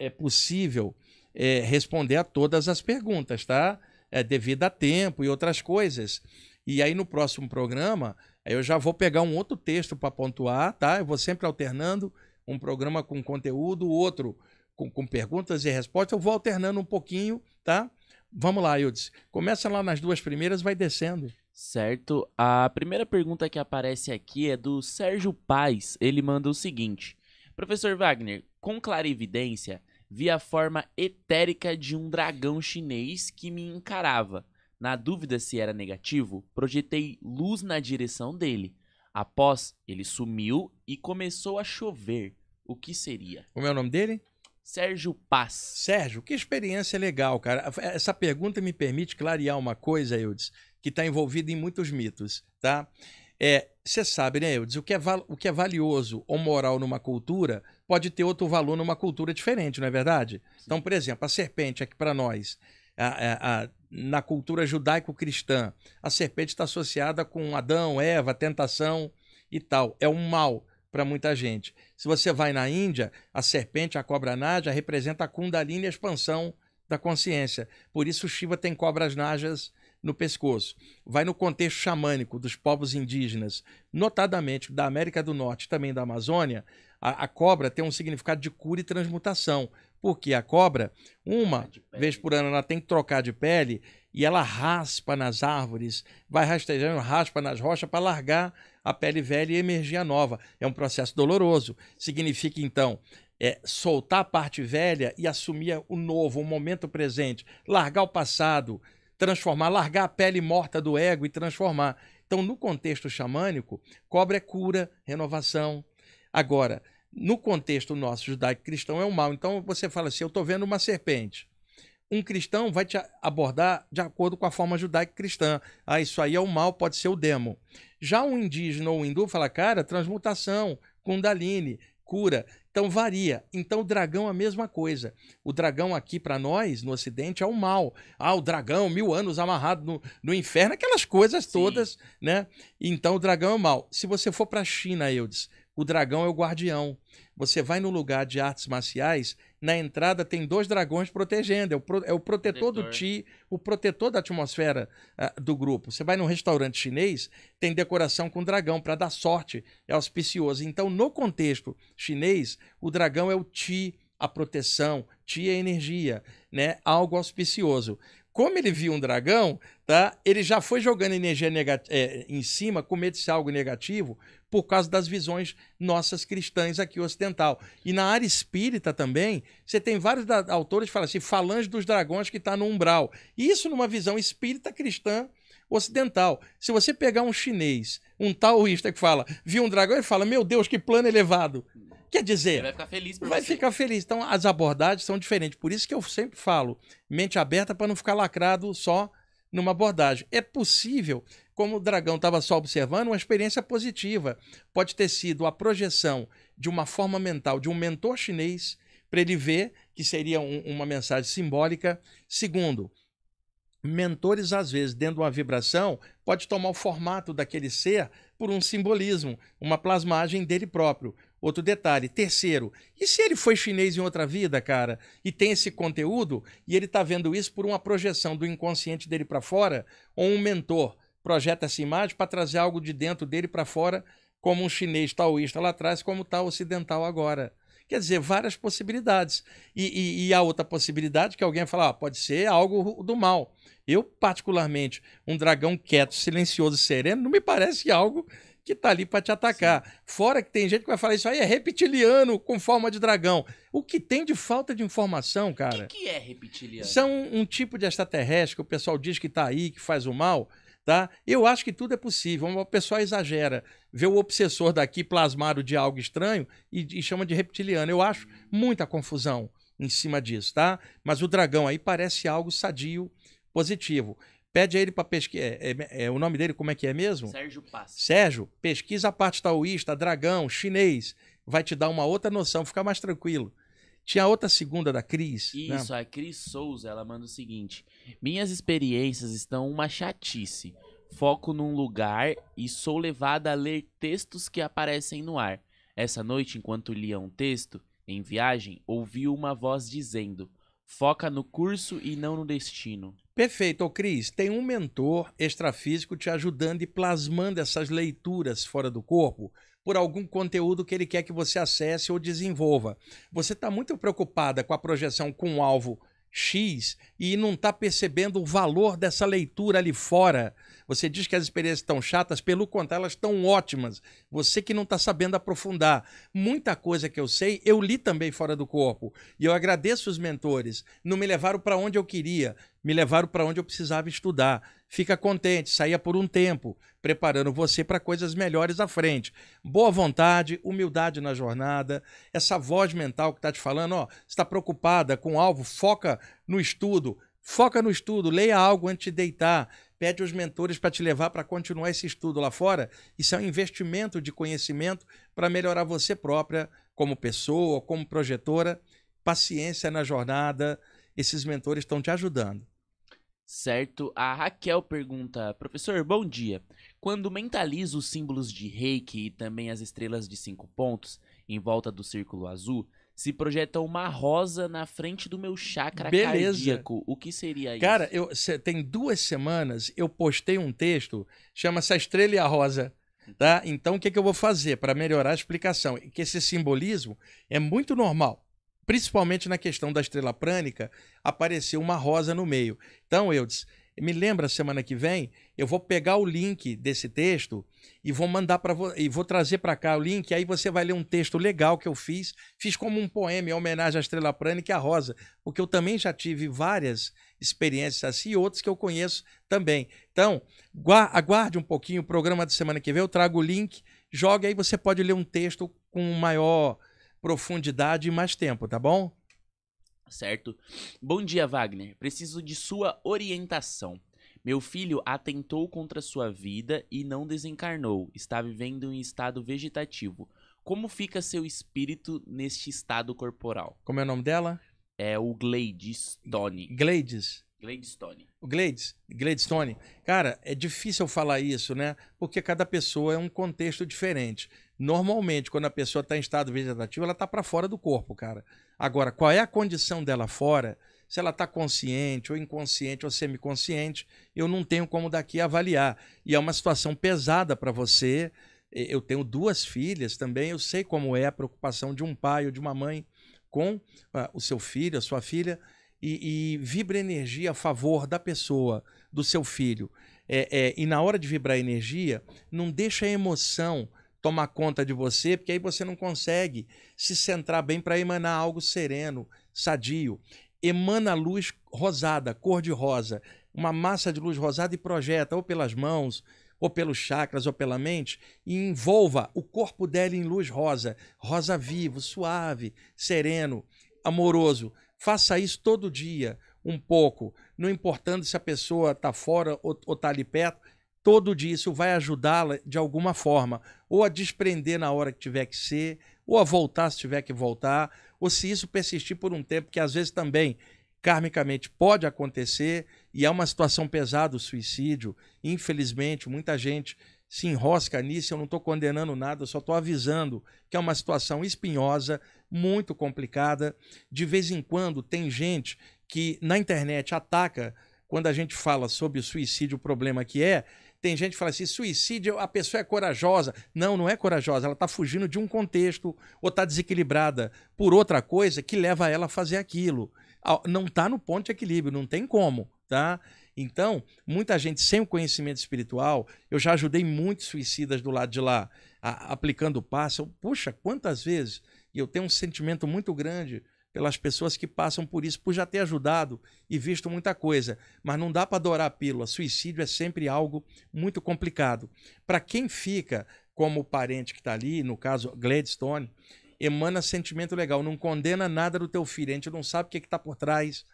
é possível é, responder a todas as perguntas, tá? É, devido a tempo e outras coisas. E aí no próximo programa eu já vou pegar um outro texto para pontuar, tá? Eu vou sempre alternando um programa com conteúdo, outro com, com perguntas e respostas. Eu vou alternando um pouquinho, tá? Vamos lá, Ildes. Começa lá nas duas primeiras, vai descendo. Certo? A primeira pergunta que aparece aqui é do Sérgio Paz. Ele manda o seguinte: Professor Wagner, com clarividência, vi a forma etérica de um dragão chinês que me encarava. Na dúvida se era negativo, projetei luz na direção dele. Após, ele sumiu e começou a chover. O que seria? Como é o nome dele? Sérgio Paz. Sérgio, que experiência legal, cara. Essa pergunta me permite clarear uma coisa, Eudes que está envolvido em muitos mitos, tá? É, você sabe, né, Eudes? O que, é o que é valioso ou moral numa cultura pode ter outro valor numa cultura diferente, não é verdade? Sim. Então, por exemplo, a serpente aqui para nós, a, a, a, na cultura judaico-cristã, a serpente está associada com Adão, Eva, tentação e tal. É um mal para muita gente. Se você vai na Índia, a serpente, a cobra naja, representa a Kundalini e a expansão da consciência. Por isso, Shiva tem cobras najas no pescoço. Vai no contexto xamânico dos povos indígenas, notadamente da América do Norte, também da Amazônia, a, a cobra tem um significado de cura e transmutação. Porque a cobra, uma vez por ano, ela tem que trocar de pele e ela raspa nas árvores, vai rastejando, raspa nas rochas para largar a pele velha e emergir a nova. É um processo doloroso. Significa, então, é, soltar a parte velha e assumir o novo, o momento presente, largar o passado, transformar, largar a pele morta do ego e transformar. Então, no contexto xamânico, cobra é cura, renovação. Agora, no contexto nosso judaico-cristão é o um mal. Então, você fala assim: eu estou vendo uma serpente. Um cristão vai te abordar de acordo com a forma judaico-cristã. Ah, isso aí é o um mal, pode ser o demo. Já um indígena ou um hindu fala, cara, transmutação, kundalini, cura. Então varia. Então o dragão é a mesma coisa. O dragão aqui para nós, no ocidente, é o mal. Ah, o dragão, mil anos amarrado no, no inferno, aquelas coisas todas, né? Então o dragão é o mal. Se você for para a China, Eudes, o dragão é o guardião. Você vai no lugar de artes marciais na entrada tem dois dragões protegendo. É o, pro, é o protetor, do ti, o protetor da atmosfera uh, do grupo. Você vai num restaurante chinês, tem decoração com dragão para dar sorte, é auspicioso. Então, no contexto chinês, o dragão é o ti, a proteção, ti é energia, né? Algo auspicioso como ele viu um dragão, tá? Ele já foi jogando energia é, em cima com medo de ser algo negativo, por causa das visões nossas cristãs aqui ocidental. E na área espírita também, você tem vários da, autores que falam assim, falange dos dragões que está no umbral. E isso numa visão espírita cristã ocidental. Se você pegar um chinês, um taoísta que fala, viu um dragão, ele fala, meu Deus, que plano elevado. Quer dizer, ele vai ficar feliz Vai você. ficar feliz. Então as abordagens são diferentes. Por isso que eu sempre falo, mente aberta para não ficar lacrado só numa abordagem. É possível, como o Dragão estava só observando, uma experiência positiva. Pode ter sido a projeção de uma forma mental de um mentor chinês para ele ver que seria um, uma mensagem simbólica. Segundo, mentores, às vezes, dentro de uma vibração, pode tomar o formato daquele ser por um simbolismo, uma plasmagem dele próprio. Outro detalhe. Terceiro, e se ele foi chinês em outra vida, cara, e tem esse conteúdo, e ele está vendo isso por uma projeção do inconsciente dele para fora, ou um mentor projeta essa imagem para trazer algo de dentro dele para fora, como um chinês taoísta lá atrás, como está ocidental agora. Quer dizer, várias possibilidades. E, e, e a outra possibilidade que alguém falar, ah, pode ser algo do mal. Eu, particularmente, um dragão quieto, silencioso, sereno, não me parece algo que tá ali para te atacar. Sim. Fora que tem gente que vai falar isso aí é reptiliano com forma de dragão. O que tem de falta de informação, cara? O que, que, é reptiliano? São um, tipo de extraterrestre que o pessoal diz que tá aí, que faz o mal tá? Eu acho que tudo é possível. O pessoal exagera, vê o obsessor daqui plasmado de algo estranho e, e, chama de reptiliano. Eu acho muita confusão em cima disso, tá? Mas o dragão aí parece algo sadio, positivo. Pede a ele para pesquisar. É, é, é, o nome dele, como é que é mesmo? Sérgio Passa Sérgio, pesquisa a parte taoísta, dragão, chinês. Vai te dar uma outra noção, fica mais tranquilo. Tinha outra segunda da Cris. Né? Isso, né? a Cris Souza, ela manda o seguinte: Minhas experiências estão uma chatice. Foco num lugar e sou levada a ler textos que aparecem no ar. Essa noite, enquanto lia um texto, em viagem, ouvi uma voz dizendo: Foca no curso e não no destino. Perfeito, ô Cris. Tem um mentor extrafísico te ajudando e plasmando essas leituras fora do corpo por algum conteúdo que ele quer que você acesse ou desenvolva. Você está muito preocupada com a projeção com um alvo X e não está percebendo o valor dessa leitura ali fora você diz que as experiências estão chatas, pelo contrário, elas estão ótimas. Você que não está sabendo aprofundar. Muita coisa que eu sei, eu li também fora do corpo. E eu agradeço os mentores. Não me levaram para onde eu queria, me levaram para onde eu precisava estudar. Fica contente, saia por um tempo, preparando você para coisas melhores à frente. Boa vontade, humildade na jornada, essa voz mental que está te falando, ó, está preocupada com o alvo, foca no estudo, Foca no estudo, leia algo antes de deitar, pede os mentores para te levar para continuar esse estudo lá fora. Isso é um investimento de conhecimento para melhorar você própria como pessoa, como projetora. Paciência na jornada, esses mentores estão te ajudando. Certo. A Raquel pergunta: Professor, bom dia. Quando mentalizo os símbolos de reiki e também as estrelas de cinco pontos em volta do círculo azul, se projeta uma rosa na frente do meu chakra Beleza. cardíaco. O que seria isso? Cara, cê, tem duas semanas eu postei um texto, chama-se A Estrela e a Rosa. Tá? Então, o que, é que eu vou fazer para melhorar a explicação? Que esse simbolismo é muito normal, principalmente na questão da estrela prânica, apareceu uma rosa no meio. Então, eu disse, me lembra semana que vem, eu vou pegar o link desse texto e vou mandar para e vou trazer para cá o link, aí você vai ler um texto legal que eu fiz, fiz como um poema em homenagem à Estrela Prânica e à Rosa, porque eu também já tive várias experiências assim e outros que eu conheço também. Então, aguarde um pouquinho o programa de semana que vem, eu trago o link, jogue aí você pode ler um texto com maior profundidade e mais tempo, tá bom? certo? Bom dia, Wagner. Preciso de sua orientação. Meu filho atentou contra sua vida e não desencarnou. Está vivendo em estado vegetativo. Como fica seu espírito neste estado corporal? Como é o nome dela? É o Gladstone. Glades. Gladstone. O Glades, Gladstone. Cara, é difícil falar isso, né? Porque cada pessoa é um contexto diferente. Normalmente, quando a pessoa está em estado vegetativo, ela está para fora do corpo, cara. Agora, qual é a condição dela fora? Se ela está consciente ou inconsciente ou semiconsciente, eu não tenho como daqui avaliar. E é uma situação pesada para você. Eu tenho duas filhas também, eu sei como é a preocupação de um pai ou de uma mãe com ah, o seu filho, a sua filha, e, e, vibra energia a favor da pessoa, do seu filho. É, é, e na hora de vibrar energia, não deixa a emoção tomar conta de você, porque aí você não consegue se centrar bem para emanar algo sereno, sadio. Emana luz rosada, cor de rosa, uma massa de luz rosada e projeta ou pelas mãos, ou pelos chakras, ou pela mente, e envolva o corpo dela em luz rosa, rosa vivo, suave, sereno, amoroso. Faça isso todo dia, um pouco, não importando se a pessoa está fora ou está ali perto, todo dia isso vai ajudá-la de alguma forma, ou a desprender na hora que tiver que ser, ou a voltar se tiver que voltar, ou se isso persistir por um tempo, que às vezes também karmicamente pode acontecer e é uma situação pesada o suicídio. Infelizmente, muita gente se enrosca nisso. Eu não estou condenando nada, eu só estou avisando que é uma situação espinhosa, muito complicada. De vez em quando tem gente que na internet ataca quando a gente fala sobre o suicídio, o problema que é, tem gente que fala assim: suicídio, a pessoa é corajosa. Não, não é corajosa. Ela está fugindo de um contexto ou está desequilibrada por outra coisa que leva ela a fazer aquilo. Não está no ponto de equilíbrio, não tem como, tá? Então, muita gente sem o conhecimento espiritual, eu já ajudei muitos suicidas do lado de lá, a, aplicando o passo. Puxa, quantas vezes? E eu tenho um sentimento muito grande pelas pessoas que passam por isso, por já ter ajudado e visto muita coisa. Mas não dá para adorar a pílula. Suicídio é sempre algo muito complicado. Para quem fica como parente que está ali, no caso Gladstone, emana sentimento legal. Não condena nada do teu filho. A gente não sabe o que está por trás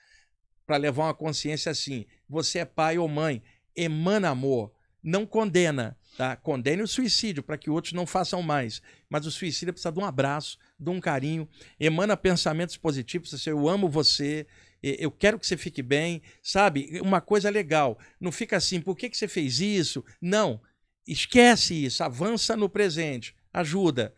para levar uma consciência assim. Você é pai ou mãe, emana amor, não condena. Tá? Condene o suicídio para que outros não façam mais. Mas o suicídio precisa de um abraço, de um carinho. Emana pensamentos positivos. Assim, eu amo você, eu quero que você fique bem. Sabe? Uma coisa legal. Não fica assim, por que, que você fez isso? Não. Esquece isso. Avança no presente. Ajuda.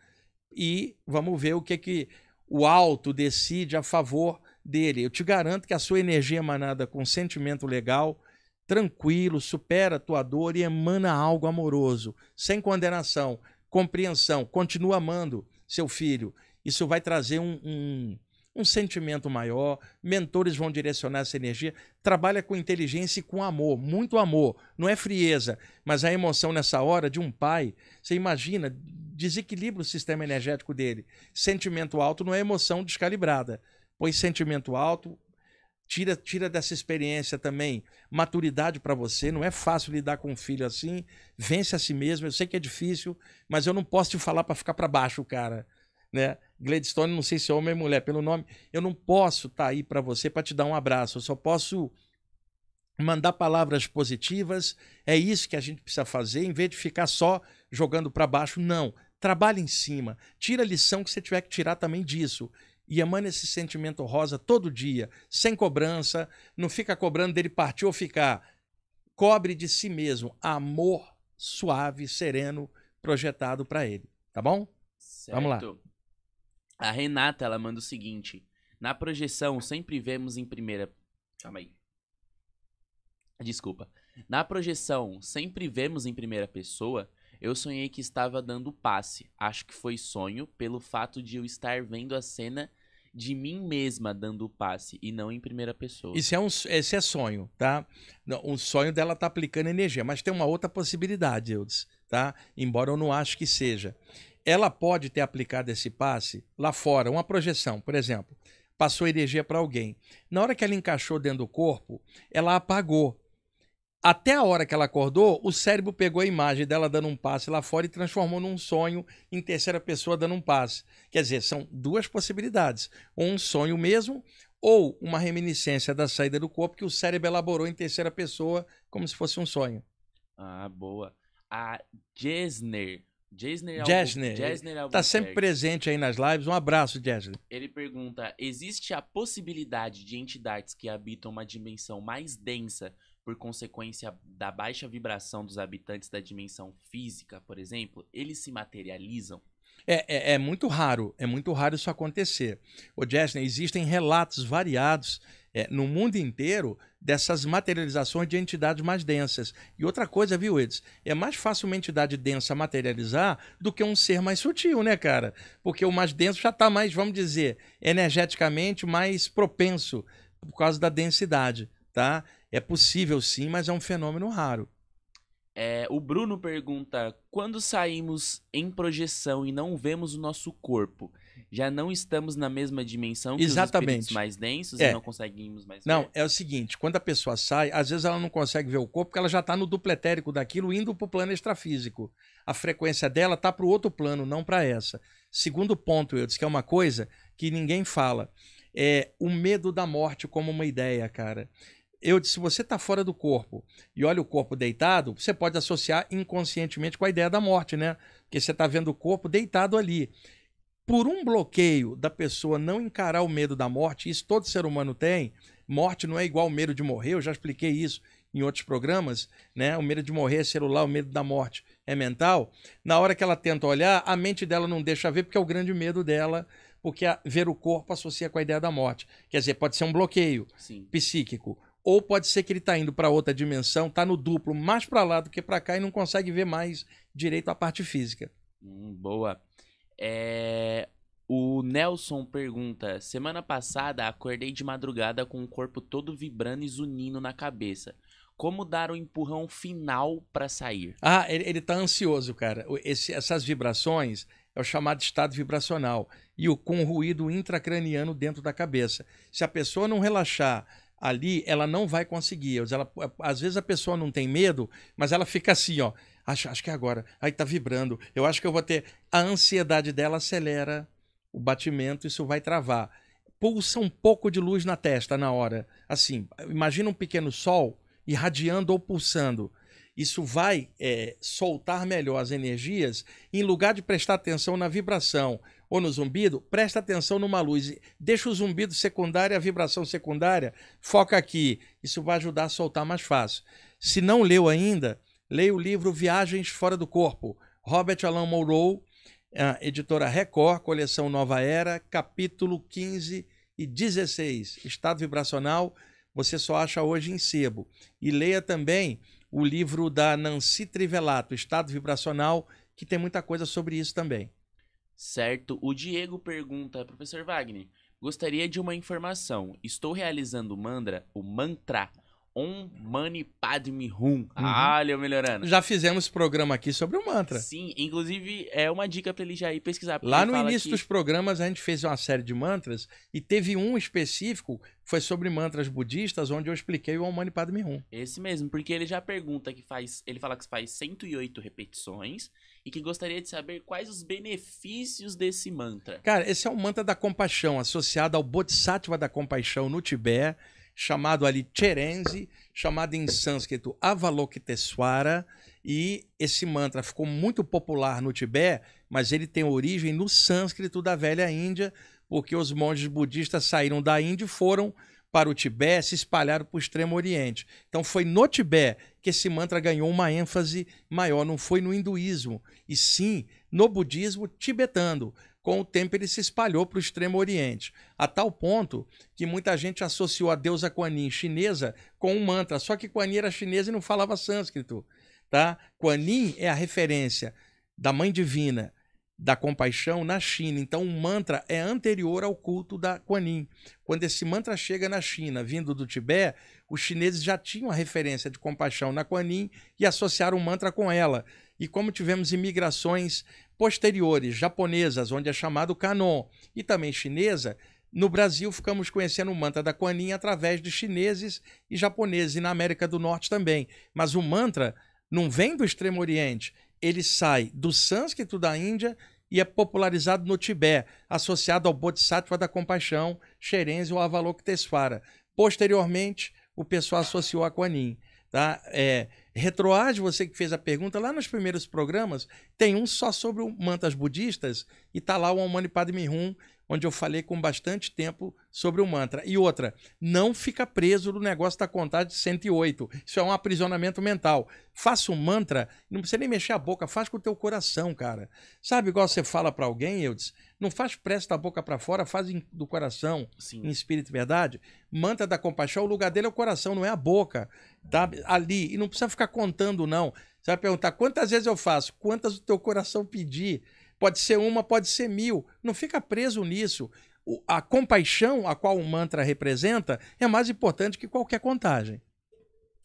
E vamos ver o que, é que o alto decide a favor dele. Eu te garanto que a sua energia emanada com sentimento legal tranquilo, supera a tua dor e emana algo amoroso, sem condenação, compreensão, continua amando seu filho. Isso vai trazer um, um, um, sentimento maior, mentores vão direcionar essa energia. Trabalha com inteligência e com amor, muito amor, não é frieza, mas é a emoção nessa hora de um pai, você imagina, desequilibra o sistema energético dele. Sentimento alto não é emoção descalibrada, pois sentimento alto Tira, tira dessa experiência também maturidade para você. Não é fácil lidar com um filho assim. Vence a si mesmo. Eu sei que é difícil, mas eu não posso te falar para ficar para baixo, cara. Né? Gladstone, não sei se é homem ou mulher, pelo nome. Eu não posso estar tá aí para você para te dar um abraço. Eu só posso mandar palavras positivas. É isso que a gente precisa fazer, em vez de ficar só jogando para baixo. Não. Trabalhe em cima. Tira a lição que você tiver que tirar também disso e emana esse sentimento rosa todo dia, sem cobrança, não fica cobrando dele partir ou ficar. Cobre de si mesmo amor suave, sereno, projetado para ele. Tá bom? Certo. Vamos lá. A Renata, ela manda o seguinte. Na projeção, sempre vemos em primeira... Calma aí. Desculpa. Na projeção, sempre vemos em primeira pessoa... Eu sonhei que estava dando passe. Acho que foi sonho, pelo fato de eu estar vendo a cena de mim mesma dando o passe e não em primeira pessoa. Isso é um esse é sonho, tá? O sonho dela tá aplicando energia, mas tem uma outra possibilidade, Eudes, tá? Embora eu não acho que seja. Ela pode ter aplicado esse passe lá fora, uma projeção, por exemplo, passou energia para alguém. Na hora que ela encaixou dentro do corpo, ela apagou. Até a hora que ela acordou, o cérebro pegou a imagem dela dando um passe lá fora e transformou num sonho em terceira pessoa dando um passe. Quer dizer, são duas possibilidades: ou um sonho mesmo, ou uma reminiscência da saída do corpo que o cérebro elaborou em terceira pessoa, como se fosse um sonho. Ah, boa. A Jesner Jesner Jesner Está sempre presente aí nas lives. Um abraço, Jesner. Ele pergunta: existe a possibilidade de entidades que habitam uma dimensão mais densa por consequência da baixa vibração dos habitantes da dimensão física, por exemplo, eles se materializam? É, é, é muito raro, é muito raro isso acontecer. O Jesner, existem relatos variados é, no mundo inteiro dessas materializações de entidades mais densas. E outra coisa, viu, Edson? É mais fácil uma entidade densa materializar do que um ser mais sutil, né, cara? Porque o mais denso já está mais, vamos dizer, energeticamente mais propenso por causa da densidade, tá? É possível sim, mas é um fenômeno raro. É, o Bruno pergunta: quando saímos em projeção e não vemos o nosso corpo, já não estamos na mesma dimensão que Exatamente. os mais densos é. e não conseguimos mais Não, ver. é o seguinte, quando a pessoa sai, às vezes ela não consegue ver o corpo porque ela já está no dupletérico daquilo indo para o plano extrafísico. A frequência dela está para o outro plano, não para essa. Segundo ponto, eu disse que é uma coisa que ninguém fala, é o medo da morte como uma ideia, cara. Eu disse, se você está fora do corpo e olha o corpo deitado, você pode associar inconscientemente com a ideia da morte, né? Porque você está vendo o corpo deitado ali por um bloqueio da pessoa não encarar o medo da morte, isso todo ser humano tem. Morte não é igual ao medo de morrer, eu já expliquei isso em outros programas, né? O medo de morrer é celular, o medo da morte é mental. Na hora que ela tenta olhar, a mente dela não deixa ver porque é o grande medo dela, porque ver o corpo associa com a ideia da morte. Quer dizer, pode ser um bloqueio Sim. psíquico ou pode ser que ele está indo para outra dimensão, está no duplo, mais para lá do que para cá e não consegue ver mais direito a parte física. Hum, boa. É, o Nelson pergunta: Semana passada acordei de madrugada com o corpo todo vibrando e zunindo na cabeça. Como dar o um empurrão final para sair? Ah, ele, ele tá ansioso, cara. Esse, essas vibrações é o chamado estado vibracional e o com ruído intracraniano dentro da cabeça. Se a pessoa não relaxar ali, ela não vai conseguir. Ela, às vezes a pessoa não tem medo, mas ela fica assim, ó. Acho, acho que é agora. Aí tá vibrando. Eu acho que eu vou ter. A ansiedade dela acelera o batimento, isso vai travar. Pulsa um pouco de luz na testa na hora. Assim, imagina um pequeno sol irradiando ou pulsando. Isso vai é, soltar melhor as energias. Em lugar de prestar atenção na vibração ou no zumbido, presta atenção numa luz. Deixa o zumbido secundário e a vibração secundária. Foca aqui. Isso vai ajudar a soltar mais fácil. Se não leu ainda, Leia o livro Viagens Fora do Corpo, Robert Alan Monroe, editora Record, coleção Nova Era, capítulo 15 e 16, Estado Vibracional, você só acha hoje em sebo. E leia também o livro da Nancy Trivelato, Estado Vibracional, que tem muita coisa sobre isso também. Certo. O Diego pergunta, professor Wagner, gostaria de uma informação. Estou realizando o mantra, o mantra Om Mani Padme Hum. Uhum. Olha, eu melhorando. Já fizemos programa aqui sobre o mantra. Sim, inclusive é uma dica para ele já ir pesquisar. Lá no início que... dos programas a gente fez uma série de mantras e teve um específico foi sobre mantras budistas, onde eu expliquei o Om Mani Padme Hum. Esse mesmo, porque ele já pergunta que faz, ele fala que faz 108 repetições e que gostaria de saber quais os benefícios desse mantra. Cara, esse é o um mantra da compaixão, associado ao Bodhisattva da compaixão no Tibete chamado ali Cherenzi, chamado em sânscrito Avalokitesvara, e esse mantra ficou muito popular no Tibete, mas ele tem origem no sânscrito da velha Índia, porque os monges budistas saíram da Índia e foram para o Tibete, se espalharam para o Extremo Oriente. Então foi no Tibete que esse mantra ganhou uma ênfase maior, não foi no hinduísmo, e sim no budismo tibetano com o tempo ele se espalhou para o Extremo Oriente, a tal ponto que muita gente associou a deusa Kuan Yin chinesa com um mantra, só que Kuan Yin era chinesa e não falava sânscrito. Tá? Kuan Yin é a referência da Mãe Divina, da compaixão na China. Então, o mantra é anterior ao culto da Kuan Yin. Quando esse mantra chega na China, vindo do Tibete, os chineses já tinham a referência de compaixão na Kuan Yin e associaram o mantra com ela e como tivemos imigrações posteriores, japonesas, onde é chamado Kanon, e também chinesa, no Brasil ficamos conhecendo o mantra da Kuan Yin através de chineses e japoneses, e na América do Norte também. Mas o mantra não vem do Extremo Oriente, ele sai do sânscrito da Índia e é popularizado no Tibete, associado ao Bodhisattva da Compaixão, Xerenzi ou Avalokitesvara. Posteriormente, o pessoal associou a Kuan Yin. Tá? É, Retroage, você que fez a pergunta, lá nos primeiros programas, tem um só sobre mantas budistas e tá lá o Omani Padme Hum, onde eu falei com bastante tempo sobre o mantra. E outra, não fica preso no negócio da contagem de 108. Isso é um aprisionamento mental. Faça um mantra, não precisa nem mexer a boca, faz com o teu coração, cara. Sabe igual você fala para alguém, eu disse, não faz pressa da boca para fora, faz do coração, Sim. em espírito e verdade. Manta da compaixão, o lugar dele é o coração, não é a boca. Tá? Ali. E não precisa ficar contando, não. Você vai perguntar quantas vezes eu faço, quantas o teu coração pedir. Pode ser uma, pode ser mil. Não fica preso nisso. O, a compaixão a qual o mantra representa é mais importante que qualquer contagem.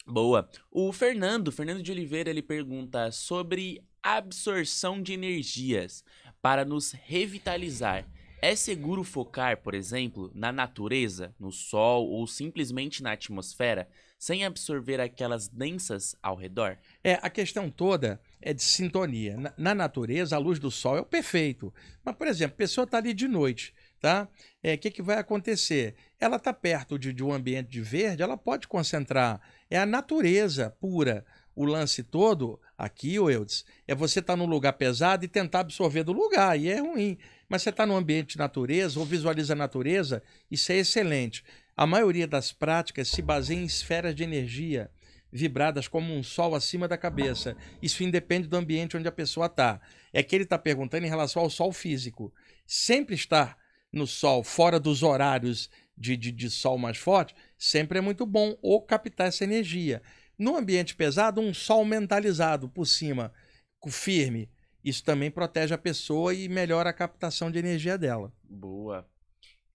Boa. O Fernando, Fernando de Oliveira, ele pergunta sobre absorção de energias para nos revitalizar. É seguro focar, por exemplo, na natureza, no sol ou simplesmente na atmosfera, sem absorver aquelas densas ao redor? É, a questão toda é de sintonia. Na, na natureza, a luz do sol é o perfeito. Mas, por exemplo, a pessoa está ali de noite, tá? O é, que, que vai acontecer? Ela está perto de, de um ambiente de verde, ela pode concentrar. É a natureza pura. O lance todo aqui, Wildes, é você estar tá num lugar pesado e tentar absorver do lugar, e é ruim. Mas você está num ambiente de natureza ou visualiza a natureza, isso é excelente. A maioria das práticas se baseia em esferas de energia vibradas como um sol acima da cabeça. Isso independe do ambiente onde a pessoa está. É que ele está perguntando em relação ao sol físico. Sempre estar no sol, fora dos horários de, de, de sol mais forte, sempre é muito bom ou captar essa energia. No ambiente pesado, um sol mentalizado por cima, firme, isso também protege a pessoa e melhora a captação de energia dela. Boa.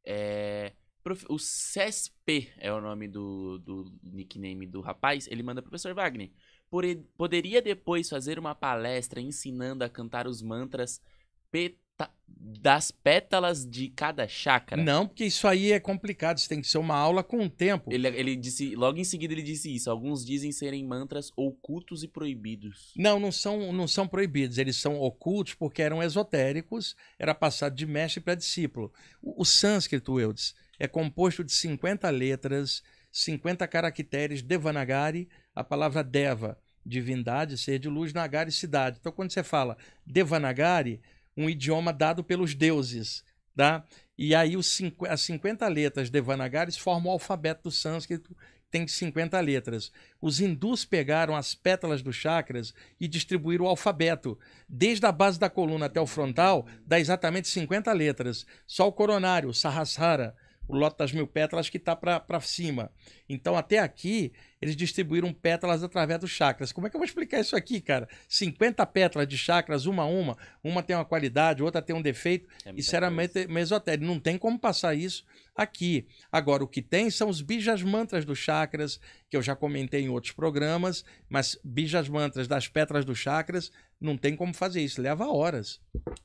É, prof, o CESP é o nome do, do nickname do rapaz. Ele manda professor Wagner. Por, poderia depois fazer uma palestra ensinando a cantar os mantras PT? Tá, das pétalas de cada chácara. Não, porque isso aí é complicado, isso tem que ser uma aula com o tempo. Ele, ele disse, logo em seguida ele disse isso, alguns dizem serem mantras ocultos e proibidos. Não, não são, não são proibidos, eles são ocultos porque eram esotéricos, era passado de mestre para discípulo. O, o sânscrito, Eudes, é composto de 50 letras, 50 caracteres, Devanagari, a palavra Deva, divindade, ser de luz, Nagari, cidade. Então quando você fala Devanagari, um idioma dado pelos deuses, tá? E aí os cinco, as 50 letras Devanagares formam o alfabeto do sânscrito, tem 50 letras. Os hindus pegaram as pétalas dos chakras e distribuíram o alfabeto. Desde a base da coluna até o frontal, dá exatamente 50 letras. Só o coronário, o Sahasrara, o loto das mil pétalas que está para cima. Então, até aqui, eles distribuíram pétalas através dos chakras. Como é que eu vou explicar isso aqui, cara? 50 pétalas de chakras, uma a uma, uma tem uma qualidade, outra tem um defeito. É isso era mesotério. Não tem como passar isso aqui. Agora, o que tem são os bijas mantras dos chakras, que eu já comentei em outros programas, mas bijas mantras das pétalas dos chakras, não tem como fazer isso, leva horas.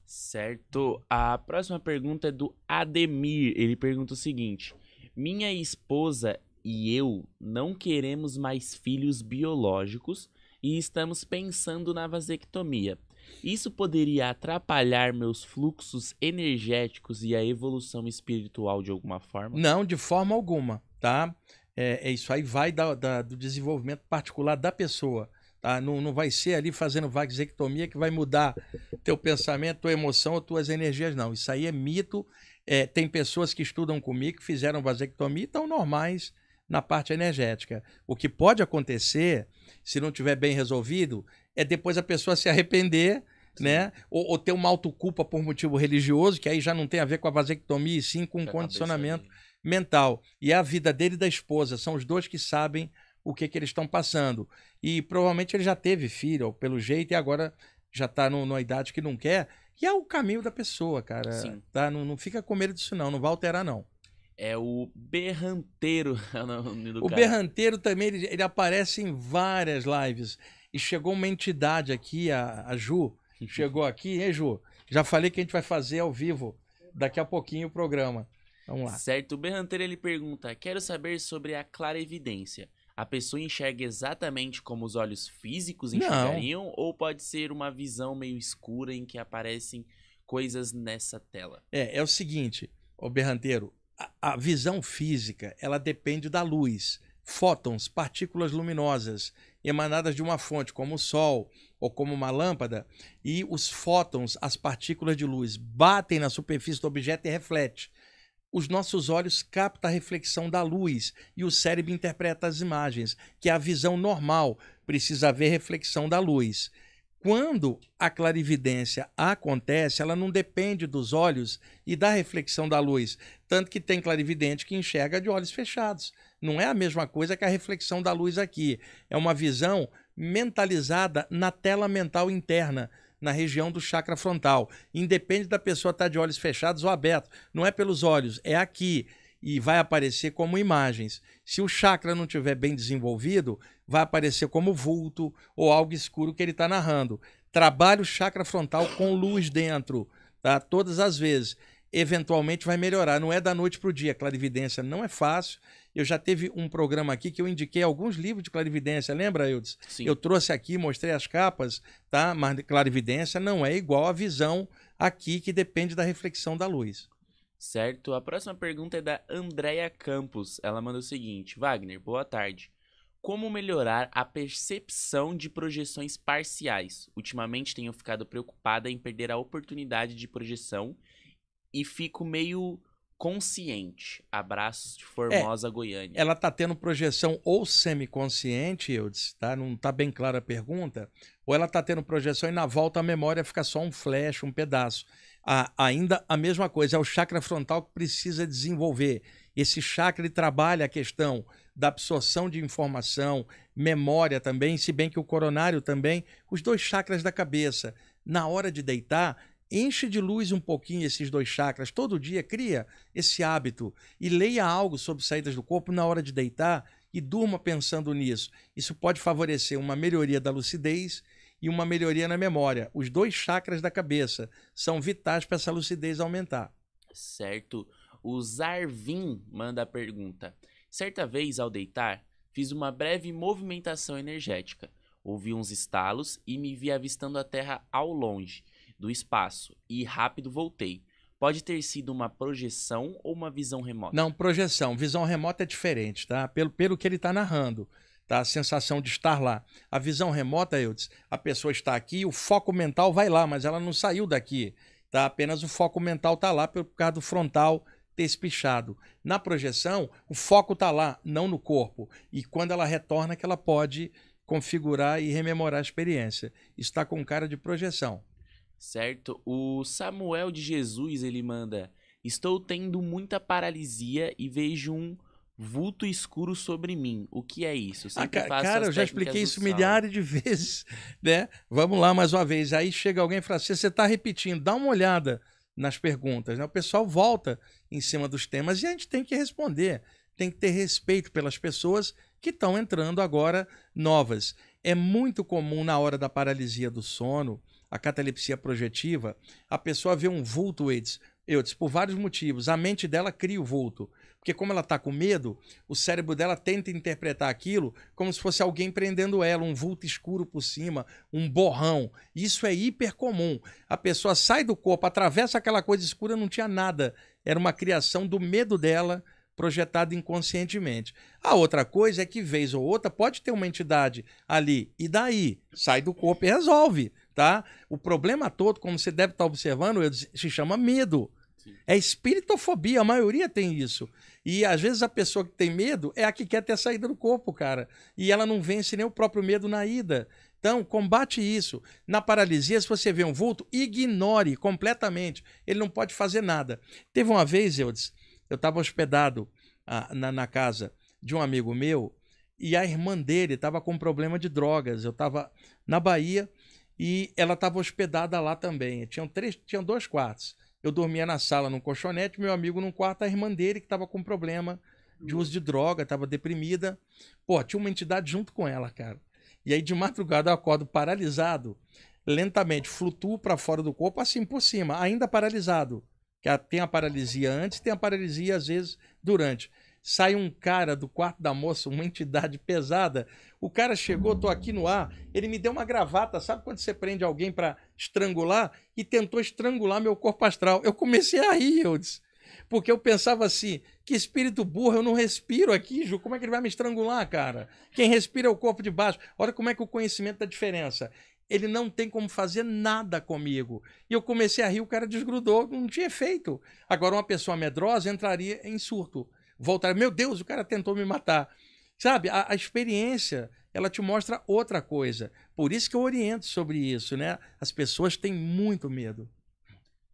Certo. A próxima pergunta é do Ademir. Ele pergunta o seguinte: Minha esposa e eu não queremos mais filhos biológicos e estamos pensando na vasectomia. Isso poderia atrapalhar meus fluxos energéticos e a evolução espiritual de alguma forma? Não, de forma alguma, tá? É, é isso aí vai da, da, do desenvolvimento particular da pessoa. Tá? Não, não vai ser ali fazendo vasectomia que vai mudar teu pensamento, tua emoção ou tuas energias, não. Isso aí é mito. É, tem pessoas que estudam comigo que fizeram vasectomia e estão normais, na parte energética. O que pode acontecer, se não tiver bem resolvido, é depois a pessoa se arrepender né? Ou, ou, ter uma autoculpa por motivo religioso, que aí já não tem a ver com a vasectomia, e sim com um condicionamento mental. E é a vida dele e da esposa, são os dois que sabem o que, que eles estão passando. E provavelmente ele já teve filho, ou pelo jeito, e agora já está numa idade que não quer. E é o caminho da pessoa, cara. Sim. Tá? Não, não fica com medo disso, não. Não vai alterar, não. É o Berranteiro. É o, nome do o cara. Berranteiro também, ele, ele, aparece em várias lives. E chegou uma entidade aqui, a, a Ju. Chegou aqui, hein, Ju? Já falei que a gente vai fazer ao vivo daqui a pouquinho o programa. Vamos lá. Certo, o Berranteiro ele pergunta: Quero saber sobre a clarevidência. A pessoa enxerga exatamente como os olhos físicos enxergariam? Não. Ou pode ser uma visão meio escura em que aparecem coisas nessa tela? É, é o seguinte, o Berranteiro: a, visão física ela depende da luz. Fótons, partículas luminosas, emanadas de uma fonte, como o Sol ou como uma lâmpada, e os fótons, as partículas de luz, batem na superfície do objeto e reflete Os nossos olhos captam a reflexão da luz e o cérebro interpreta as imagens, que é a visão normal, precisa ver reflexão da luz. Quando a clarividência acontece, ela não depende dos olhos e da reflexão da luz. Tanto que tem clarividente que enxerga de olhos fechados. Não é a mesma coisa que a reflexão da luz aqui. É uma visão mentalizada na tela mental interna na região do chakra frontal. Independe da pessoa estar de olhos fechados ou abertos. Não é pelos olhos, é aqui e vai aparecer como imagens. Se o chakra não estiver bem desenvolvido, vai aparecer como vulto ou algo escuro que ele está narrando. Trabalhe o chakra frontal com luz dentro, tá? Todas as vezes. Eventualmente vai melhorar. Não é da noite para o dia. Clarividência não é fácil. Eu já teve um programa aqui que eu indiquei alguns livros de clarividência, lembra, Eudes? Sim. Eu trouxe aqui, mostrei as capas, tá? Mas clarividência não é igual à visão aqui, que depende da reflexão da luz certo? A próxima pergunta é da Andrea Campos. Ela manda o seguinte: Wagner, boa tarde. Como melhorar a percepção de projeções parciais? Ultimamente tenho ficado preocupada em perder a oportunidade de projeção e fico meio consciente. Abraços de é, Formosa, é, Goiânia. Ela está tendo projeção ou semiconsciente, eu disse, tá? Não está bem clara a pergunta. Ou ela está tendo projeção e na volta a memória fica só um flash, um pedaço. ainda a mesma coisa, é o chakra frontal que precisa desenvolver. Esse chakra ele trabalha a questão da absorção de informação, memória também, se bem que o coronário também, os dois chakras da cabeça. Na hora de deitar, Enche de luz um pouquinho esses dois chakras todo dia, cria esse hábito e leia algo sobre saídas do corpo na hora de deitar e durma pensando nisso. Isso pode favorecer uma melhoria da lucidez e uma melhoria na memória. Os dois chakras da cabeça são vitais para essa lucidez aumentar. Certo. O Zarvin manda a pergunta. Certa vez, ao deitar, fiz uma breve movimentação energética. Ouvi uns estalos e me vi avistando a Terra ao longe do espaço e rápido voltei. Pode ter sido uma projeção ou uma visão remota? Não, projeção. Visão remota é diferente, tá? Pelo, pelo que ele está narrando, tá? A sensação de estar lá. A visão remota, eu disse, a pessoa está aqui, o foco mental vai lá, mas ela não saiu daqui, tá? Apenas o foco mental está lá por causa do frontal ter espichado. Na projeção, o foco está lá, não no corpo. E quando ela retorna, é que ela pode configurar e rememorar a experiência. Está com cara de projeção certo? O Samuel de Jesus, ele manda: "Estou tendo muita paralisia e vejo um vulto escuro sobre mim. O que é isso? Ah, sempre ah, cara, eu já expliquei isso milhares de vezes, né? Vamos lá mais uma vez. Aí chega alguém e fala assim: "Você está repetindo, dá uma olhada nas perguntas, né? O pessoal volta em cima dos temas e a gente tem que responder. Tem que ter respeito pelas pessoas que estão entrando agora novas. É muito comum na hora da paralisia do sono a catalepsia projetiva, a pessoa vê um vulto, Edson, eu disse, por vários motivos. A mente dela cria o vulto. Porque como ela está com medo, o cérebro dela tenta interpretar aquilo como se fosse alguém prendendo ela, um vulto escuro por cima, um borrão. Isso é hiper comum. A pessoa sai do corpo, atravessa aquela coisa escura, não tinha nada. Era uma criação do medo dela projetado inconscientemente. A outra coisa é que vez ou outra pode ter uma entidade ali e daí sai do corpo e resolve tá? O problema todo, como você deve estar tá observando, se chama medo. É espiritofobia, a maioria tem isso. E às vezes a pessoa que tem medo é a que quer ter a saída do corpo, cara. E ela não vence nem o próprio medo na ida. Então, combate isso. Na paralisia, se você vê um vulto, ignore completamente. Ele não pode fazer nada. Teve uma vez, eu disse, eu estava hospedado ah, na, na casa de um amigo meu e a irmã dele estava com problema de drogas. Eu estava na Bahia e ela estava hospedada lá também. Tinham, três, dois quartos. Eu dormia na sala, num colchonete, meu amigo num quarto, a irmã dele que estava com problema de hum. uso de droga, estava deprimida. Pô, tinha uma entidade junto com ela, cara. E aí de madrugada eu acordo paralisado, lentamente, flutuo para fora do corpo, assim por cima, ainda paralisado. Que tem a paralisia antes, tem a paralisia às vezes durante sai um cara do quarto da moça, uma entidade pesada. O cara chegou, tô aqui no ar, ele me deu uma gravata, sabe quando você prende alguém para estrangular? E tentou estrangular meu corpo astral. Eu comecei a rir, eu disse. Porque eu pensava assim, que espírito burro, eu não respiro aqui, Ju, como é que ele vai me estrangular, cara? Quem respira é o corpo de baixo. Olha como é que o conhecimento da diferença. Ele não tem como fazer nada comigo. E eu comecei a rir, o cara desgrudou, não tinha efeito. Agora, uma pessoa medrosa entraria em surto voltaram. Meu Deus, o cara tentou me matar. Sabe, a, a experiência, ela te mostra outra coisa. Por isso que eu oriento sobre isso, né? As pessoas têm muito medo.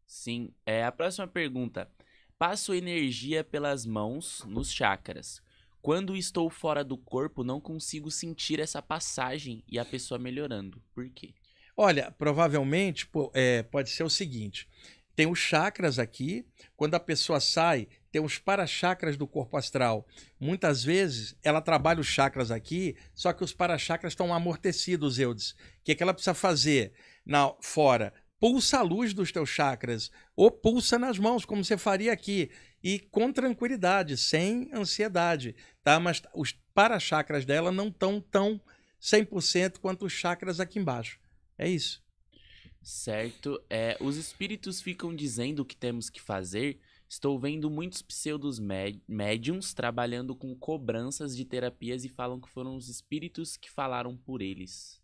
Sim. É, a próxima pergunta. Passo energia pelas mãos nos chakras. Quando estou fora do corpo, não consigo sentir essa passagem e a pessoa melhorando. Por quê? Olha, provavelmente pô, é, pode ser o seguinte: tem os chakras aqui. Quando a pessoa sai, tem os para-chakras do corpo astral. Muitas vezes ela trabalha os chakras aqui, só que os para-chakras estão amortecidos, Eudes. O que, é que ela precisa fazer? Na, fora, pulsa a luz dos teus chakras, ou pulsa nas mãos, como você faria aqui, e com tranquilidade, sem ansiedade, tá? Mas os para-chakras dela não estão tão 100% quanto os chakras aqui embaixo. É isso. Certo. É, os espíritos ficam dizendo o que temos que fazer, Estou vendo muitos pseudos médiums trabalhando com cobranças de terapias e falam que foram os espíritos que falaram por eles.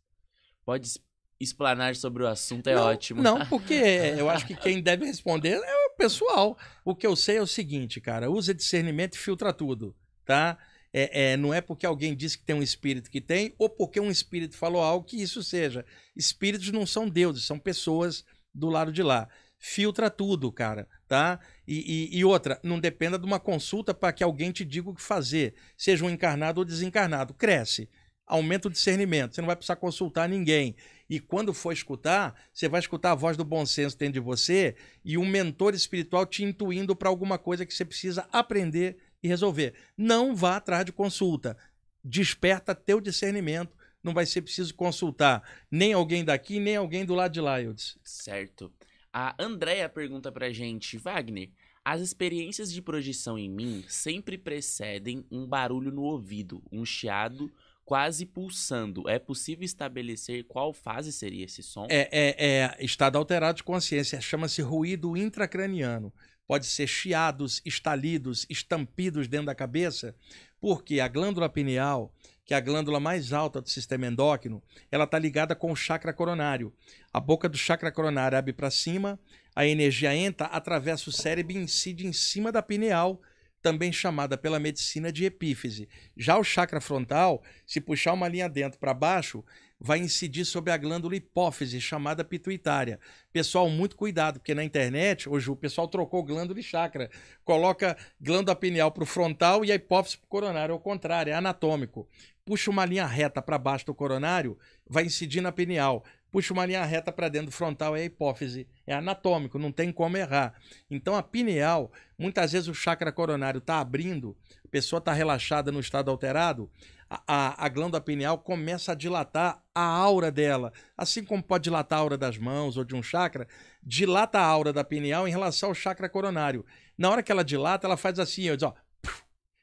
Pode explanar sobre o assunto, é não, ótimo. Não, porque eu acho que quem deve responder é o pessoal. O que eu sei é o seguinte, cara: usa discernimento e filtra tudo, tá? É, é, não é porque alguém disse que tem um espírito que tem, ou porque um espírito falou algo que isso seja. Espíritos não são deuses, são pessoas do lado de lá filtra tudo, cara, tá? E, e, e outra, não dependa de uma consulta para que alguém te diga o que fazer, seja um encarnado ou desencarnado. Cresce, aumenta o discernimento, você não vai precisar consultar ninguém. E quando for escutar, você vai escutar a voz do bom senso dentro de você e um mentor espiritual te intuindo para alguma coisa que você precisa aprender e resolver. Não vá atrás de consulta. Desperta teu discernimento. Não vai ser preciso consultar nem alguém daqui, nem alguém do lado de lá, eu disse. Certo. A Andrea pergunta pra gente, Wagner, as experiências de projeção em mim sempre precedem um barulho no ouvido, um chiado quase pulsando. É possível estabelecer qual fase seria esse som? É, é, é estado alterado de consciência. Chama-se ruído intracraniano. Pode ser chiados, estalidos, estampidos dentro da cabeça, porque a glândula pineal que é a glândula mais alta do sistema endócrino, ela está ligada com o chakra coronário. A boca do chakra coronário abre para cima, a energia entra, atravessa o cérebro e incide em cima da pineal, também chamada pela medicina de epífise. Já o chakra frontal, se puxar uma linha dentro para baixo, vai incidir sobre a glândula hipófise, chamada pituitária. Pessoal, muito cuidado, porque na internet, hoje o pessoal trocou glândula e chakra. Coloca glândula pineal para o frontal e a hipófise para o coronário. É o contrário, é anatômico. Puxa uma linha reta para baixo do coronário, vai incidir na pineal puxa uma linha reta para dentro do frontal, é a hipófise, é anatômico, não tem como errar. Então a pineal, muitas vezes o chakra coronário está abrindo, a pessoa está relaxada no estado alterado, a, a, a, glândula pineal começa a dilatar a aura dela. Assim como pode dilatar a aura das mãos ou de um chakra, dilata a aura da pineal em relação ao chakra coronário. Na hora que ela dilata, ela faz assim, ó,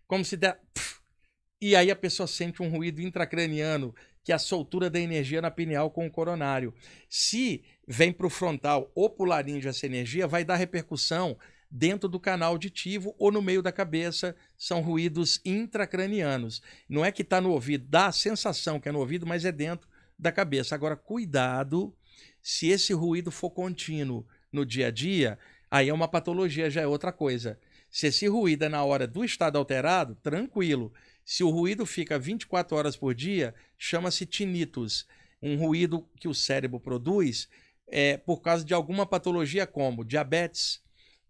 como se der. E aí a pessoa sente um ruído intracraniano que é a soltura da energia na pineal com o coronário. Se vem para o frontal ou para o laringe essa energia, vai dar repercussão dentro do canal auditivo ou no meio da cabeça, são ruídos intracranianos. Não é que está no ouvido, dá a sensação que é no ouvido, mas é dentro da cabeça. Agora, cuidado se esse ruído for contínuo no dia a dia, aí é uma patologia, já é outra coisa. Se esse ruído é na hora do estado alterado, tranquilo. Se o ruído fica 24 horas por dia, chama-se tinnitus, um ruído que o cérebro produz é, por causa de alguma patologia como diabetes,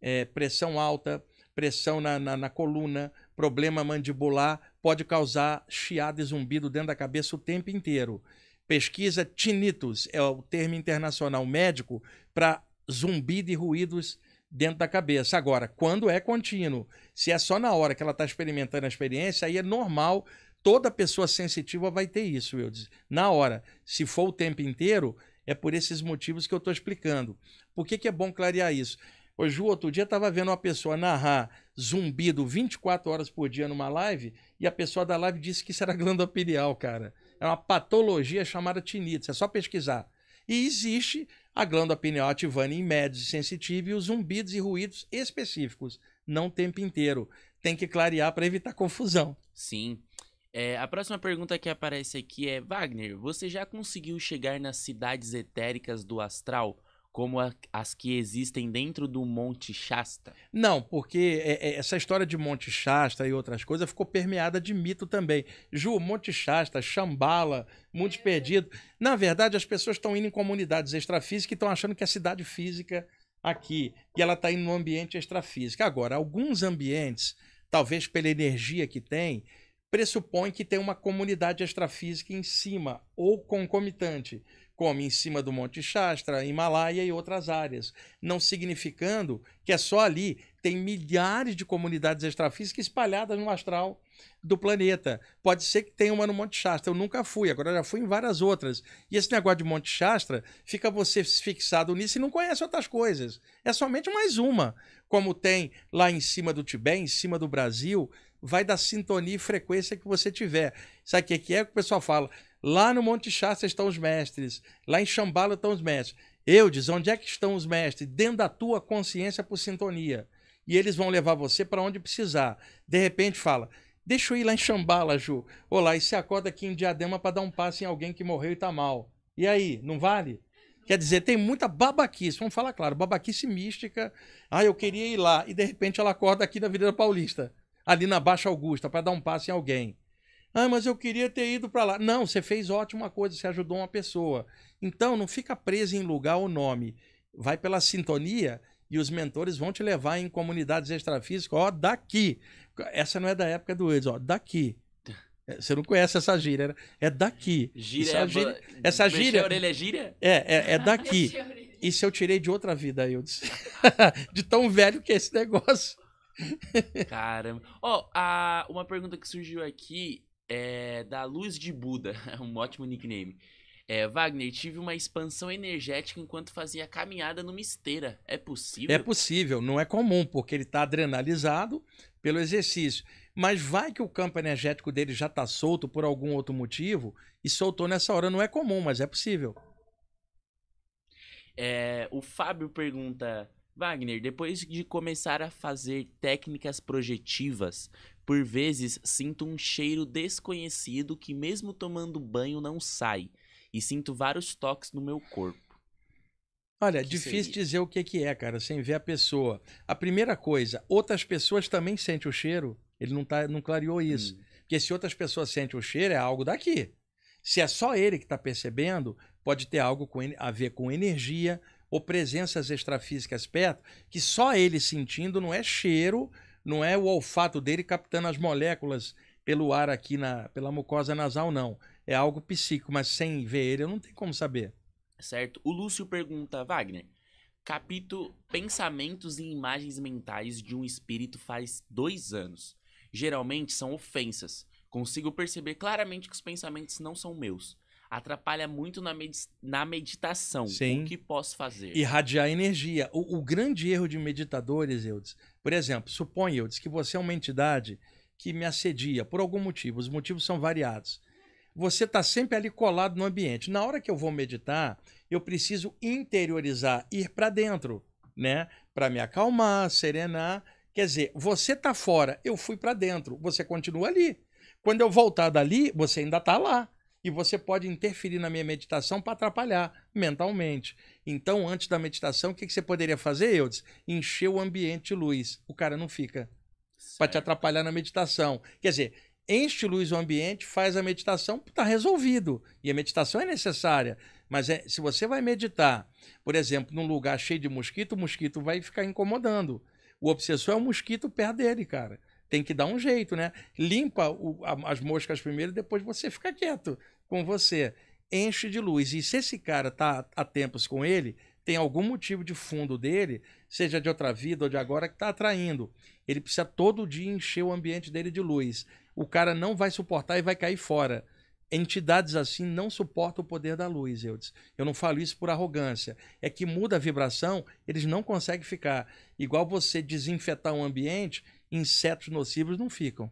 é, pressão alta, pressão na, na, na coluna, problema mandibular, pode causar chiado e zumbido dentro da cabeça o tempo inteiro. Pesquisa tinnitus é o termo internacional médico para zumbido e ruídos dentro da cabeça. Agora, quando é contínuo, se é só na hora que ela está experimentando a experiência, aí é normal. Toda pessoa sensitiva vai ter isso, Eu disse Na hora. Se for o tempo inteiro, é por esses motivos que eu estou explicando. Por que, que é bom clarear isso? Hoje Ju, outro dia estava vendo uma pessoa narrar zumbido 24 horas por dia numa live e a pessoa da live disse que isso era glândula pineal, cara. É uma patologia chamada tinite. É só pesquisar. E existe a glândula pineal ativando em médios sensitivos e os zumbidos e ruídos específicos, não o tempo inteiro. Tem que clarear para evitar confusão. Sim. É, a próxima pergunta que aparece aqui é: Wagner, você já conseguiu chegar nas cidades etéricas do astral? como a, as que existem dentro do Monte Shasta? Não, porque é, é, essa história de Monte Shasta e outras coisas ficou permeada de mito também. Ju, Monte Shasta, Xambala, Monte é. Perdido. Na verdade, as pessoas estão indo em comunidades extrafísicas e estão achando que é cidade física aqui. E ela está indo no ambiente extrafísico. Agora, alguns ambientes, talvez pela energia que tem, pressupõe que tem uma comunidade extrafísica em cima ou concomitante come em cima do Monte Shastra, Himalaia e outras áreas, não significando que é só ali. Tem milhares de comunidades extrafísicas espalhadas no astral do planeta. Pode ser que tenha uma no Monte Shastra. Eu nunca fui, agora já fui em várias outras. E esse negócio de Monte Shastra fica você fixado nisso e não conhece outras coisas. É somente mais uma. Como tem lá em cima do Tibete, em cima do Brasil, vai da sintonia e frequência que você tiver. Sabe o que é que é? o pessoal fala? Lá no Monte Chassa estão os mestres, lá em Xambala estão os mestres. Eu diz: onde é que estão os mestres? Dentro da tua consciência por sintonia. E eles vão levar você para onde precisar. De repente fala, deixa eu ir lá em Xambala, Ju. Olá, e se acorda aqui em Diadema para dar um passo em alguém que morreu e está mal. E aí, não vale? Quer dizer, tem muita babaquice, vamos falar claro, babaquice mística. Ah, eu queria ir lá. E de repente ela acorda aqui na Avenida Paulista, ali na Baixa Augusta, para dar um passo em alguém. Ah, mas eu queria ter ido para lá. Não, você fez ótima coisa, você ajudou uma pessoa. Então, não fica preso em lugar ou nome. Vai pela sintonia e os mentores vão te levar em comunidades extrafísicas, ó, daqui. Essa não é da época do AIDS, ó, daqui. Você não conhece essa gíria, né? É daqui. Gíria, é é essa gíria. Essa gíria a orelha é gíria? É, é, é daqui. Isso eu tirei de outra vida, eu disse. de tão velho que é esse negócio. Caramba. Ó, oh, uma pergunta que surgiu aqui é, da Luz de Buda, um ótimo nickname. É, Wagner, tive uma expansão energética enquanto fazia caminhada numa esteira. É possível? É possível, não é comum, porque ele está adrenalizado pelo exercício. Mas vai que o campo energético dele já está solto por algum outro motivo e soltou nessa hora. Não é comum, mas é possível. É, o Fábio pergunta: Wagner, depois de começar a fazer técnicas projetivas, por vezes sinto um cheiro desconhecido que, mesmo tomando banho, não sai, e sinto vários toques no meu corpo. Olha, difícil seria? dizer o que, que é, cara, sem ver a pessoa. A primeira coisa, outras pessoas também sentem o cheiro. Ele não, tá, não clareou isso. Hum. Porque se outras pessoas sentem o cheiro, é algo daqui. Se é só ele que está percebendo, pode ter algo com, a ver com energia ou presenças extrafísicas perto, que só ele sentindo não é cheiro, não é o olfato dele captando as moléculas pelo ar aqui, na, pela mucosa nasal, não. É algo psíquico, mas sem ver ele eu não tenho como saber. Certo. O Lúcio pergunta, Wagner, capítulo Pensamentos e Imagens Mentais de um Espírito faz dois anos. Geralmente são ofensas. Consigo perceber claramente que os pensamentos não são meus atrapalha muito na, med na meditação. Sim. O que posso fazer? Irradiar energia. O, o grande erro de meditadores, Eudes, por exemplo, suponha, Eudes, que você é uma entidade que me assedia por algum motivo. Os motivos são variados. Você está sempre ali colado no ambiente. Na hora que eu vou meditar, eu preciso interiorizar, ir para dentro, né? Para me acalmar, serenar. Quer dizer, você está fora, eu fui para dentro, você continua ali. Quando eu voltar dali, você ainda está lá e você pode interferir na minha meditação para atrapalhar mentalmente. Então, antes da meditação, o que, que você poderia fazer, Eudes? Encher o ambiente de luz. O cara não fica. Para te atrapalhar na meditação. Quer dizer, enche luz o ambiente, faz a meditação, está resolvido. E a meditação é necessária. Mas é, se você vai meditar, por exemplo, num lugar cheio de mosquito, o mosquito vai ficar incomodando. O obsessor é um mosquito perto dele, cara tem que dar um jeito, né? Limpa o, a, as moscas primeiro, depois você fica quieto com você. Enche de luz. E se esse cara tá há tempos com ele, tem algum motivo de fundo dele, seja de outra vida ou de agora, que está atraindo. Ele precisa todo dia encher o ambiente dele de luz. O cara não vai suportar e vai cair fora. Entidades assim não suportam o poder da luz, eu disse. Eu não falo isso por arrogância. É que muda a vibração, eles não conseguem ficar. Igual você desinfetar um ambiente, insetos nocivos não ficam.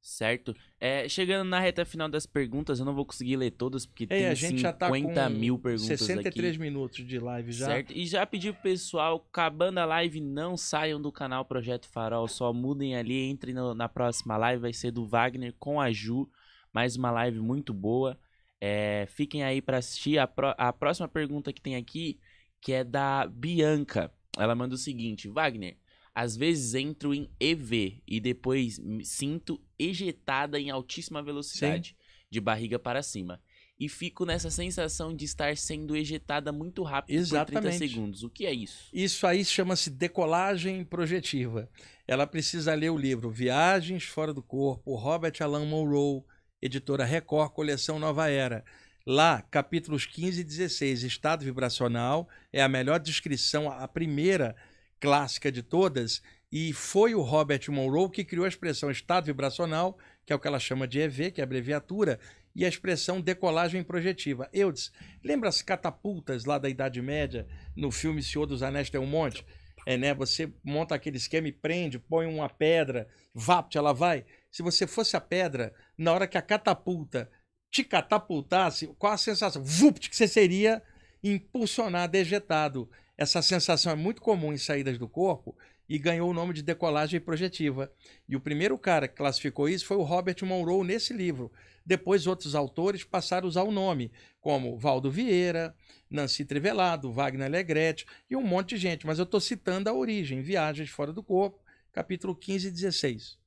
Certo. É, chegando na reta final das perguntas, eu não vou conseguir ler todas, porque é, tem a gente 50 já tá com mil perguntas 63 aqui. minutos de live já. Certo. E já pedi pro pessoal, acabando a live, não saiam do canal Projeto Farol, só mudem ali, entrem no, na próxima live, vai ser do Wagner com a Ju. Mais uma live muito boa. É, fiquem aí para assistir. A, pro, a próxima pergunta que tem aqui, que é da Bianca. Ela manda o seguinte, Wagner... Às vezes entro em EV e depois sinto ejetada em altíssima velocidade, Sim. de barriga para cima. E fico nessa sensação de estar sendo ejetada muito rápido Exatamente. por 30 segundos. O que é isso? Isso aí chama-se decolagem projetiva. Ela precisa ler o livro Viagens Fora do Corpo, Robert Alan Monroe, editora Record, coleção Nova Era. Lá, capítulos 15 e 16, estado vibracional, é a melhor descrição, a primeira clássica de todas, e foi o Robert Monroe que criou a expressão estado vibracional, que é o que ela chama de EV, que é a abreviatura, e a expressão decolagem projetiva. disse, lembra as catapultas lá da Idade Média, no filme Senhor dos Anéis tem um monte? É, né? Você monta aquele esquema e prende, põe uma pedra, vapt, ela vai. Se você fosse a pedra, na hora que a catapulta te catapultasse, qual a sensação? Vupt, que você seria impulsionado, ejetado. Essa sensação é muito comum em saídas do corpo e ganhou o nome de decolagem projetiva. E o primeiro cara que classificou isso foi o Robert Monroe nesse livro. Depois outros autores passaram a usar o nome, como Valdo Vieira, Nancy Trevelado, Wagner Legretti e um monte de gente, mas eu estou citando a origem, Viagens fora do corpo, capítulo 15 e 16.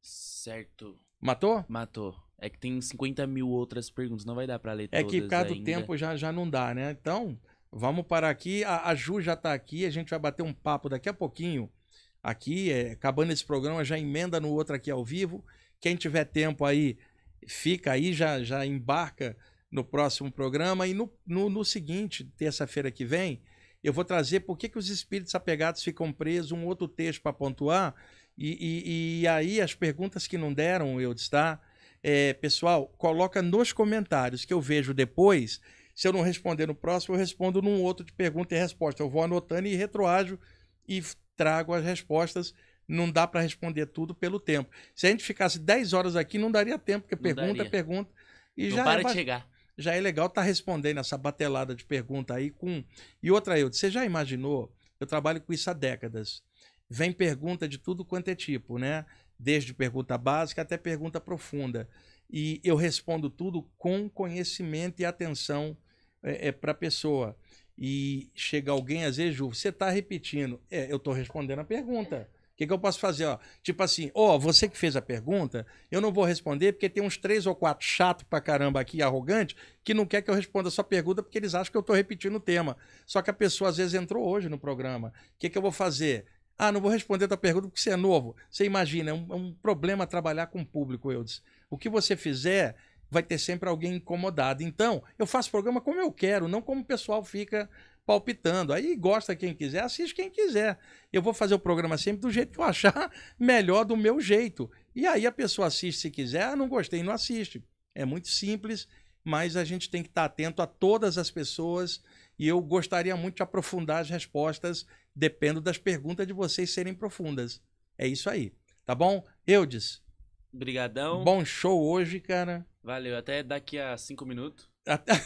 Certo. Matou? Matou. É que tem 50 mil outras perguntas, não vai dar para ler é todas. É que por causa ainda. do tempo já, já não dá, né? Então, Vamos parar aqui. A, a Ju já está aqui. A gente vai bater um papo daqui a pouquinho. Aqui, é, acabando esse programa, já emenda no outro aqui ao vivo. Quem tiver tempo aí, fica aí, já, já embarca no próximo programa. E no, no, no seguinte, terça-feira que vem, eu vou trazer por que, que os espíritos apegados ficam presos, um outro texto para pontuar. E, e, e, aí, as perguntas que não deram, eu está. É, pessoal, coloca nos comentários que eu vejo depois se eu não responder no próximo, eu respondo num outro de pergunta e resposta. Eu vou anotando e retroajo e trago as respostas. Não dá para responder tudo pelo tempo. Se a gente ficasse 10 horas aqui, não daria tempo, porque não pergunta, é daria. pergunta. E não já para é, de chegar. Já é legal estar tá respondendo essa batelada de pergunta aí com. E outra, eu, você já imaginou? Eu trabalho com isso há décadas. Vem pergunta de tudo quanto é tipo, né? Desde pergunta básica até pergunta profunda e eu respondo tudo com conhecimento e atenção é, é para a pessoa. E chega alguém, às vezes, Ju, você está repetindo. É, eu estou respondendo a pergunta. O que, que eu posso fazer? Ó? Tipo assim, ó, oh, você que fez a pergunta, eu não vou responder porque tem uns três ou quatro chato pra caramba aqui, arrogante, que não quer que eu responda a sua pergunta porque eles acham que eu estou repetindo o tema. Só que a pessoa, às vezes, entrou hoje no programa. O que, que eu vou fazer? Ah, não vou responder a tua pergunta porque você é novo. Você imagina, é um, é um problema trabalhar com o público, Eudes. O que você fizer, vai ter sempre alguém incomodado. Então, eu faço programa como eu quero, não como o pessoal fica palpitando. Aí gosta quem quiser, assiste quem quiser. Eu vou fazer o programa sempre do jeito que eu achar melhor do meu jeito. E aí a pessoa assiste se quiser, ah, não gostei, não assiste. É muito simples, mas a gente tem que estar atento a todas as pessoas e eu gostaria muito de aprofundar as respostas Dependo das perguntas de vocês serem profundas. É isso aí, tá bom? Eudes. Brigadão. Bom show hoje, cara. Valeu, até daqui a cinco minutos.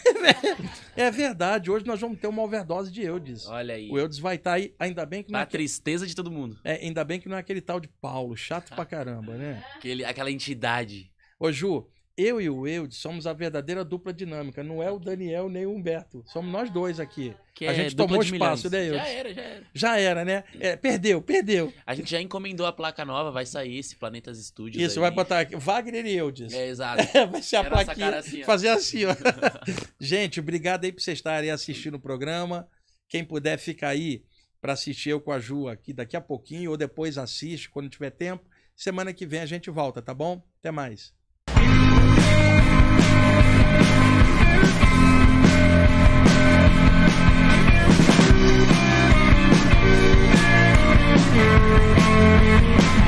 É, é verdade, hoje nós vamos ter uma overdose de Eudes. Olha aí. O Eudes vai estar tá aí, ainda bem que não. Pra é tá tristeza de todo mundo. É, ainda bem que não é aquele tal de Paulo, chato pra caramba, né? Aquele, aquela entidade. Ô, Ju, eu e o Eudes somos a verdadeira dupla dinâmica. Não é o Daniel nem o Humberto. Somos nós dois aqui. Que a é gente tomou espaço, né, Eudes? Já era, já era. Já era, né? É, perdeu, perdeu. A gente já encomendou a placa nova, vai sair esse Planetas Studios. Isso, aí. vai botar aqui, Wagner e Eudes. É, exato. É, vai ser a Quero plaquinha, assim, fazer assim, ó. gente, obrigado aí por vocês estarem assistindo o programa. Quem puder, ficar aí para assistir eu com a Ju aqui daqui a pouquinho, ou depois assiste quando tiver tempo. Semana que vem a gente volta, tá bom? Até mais. Thank you.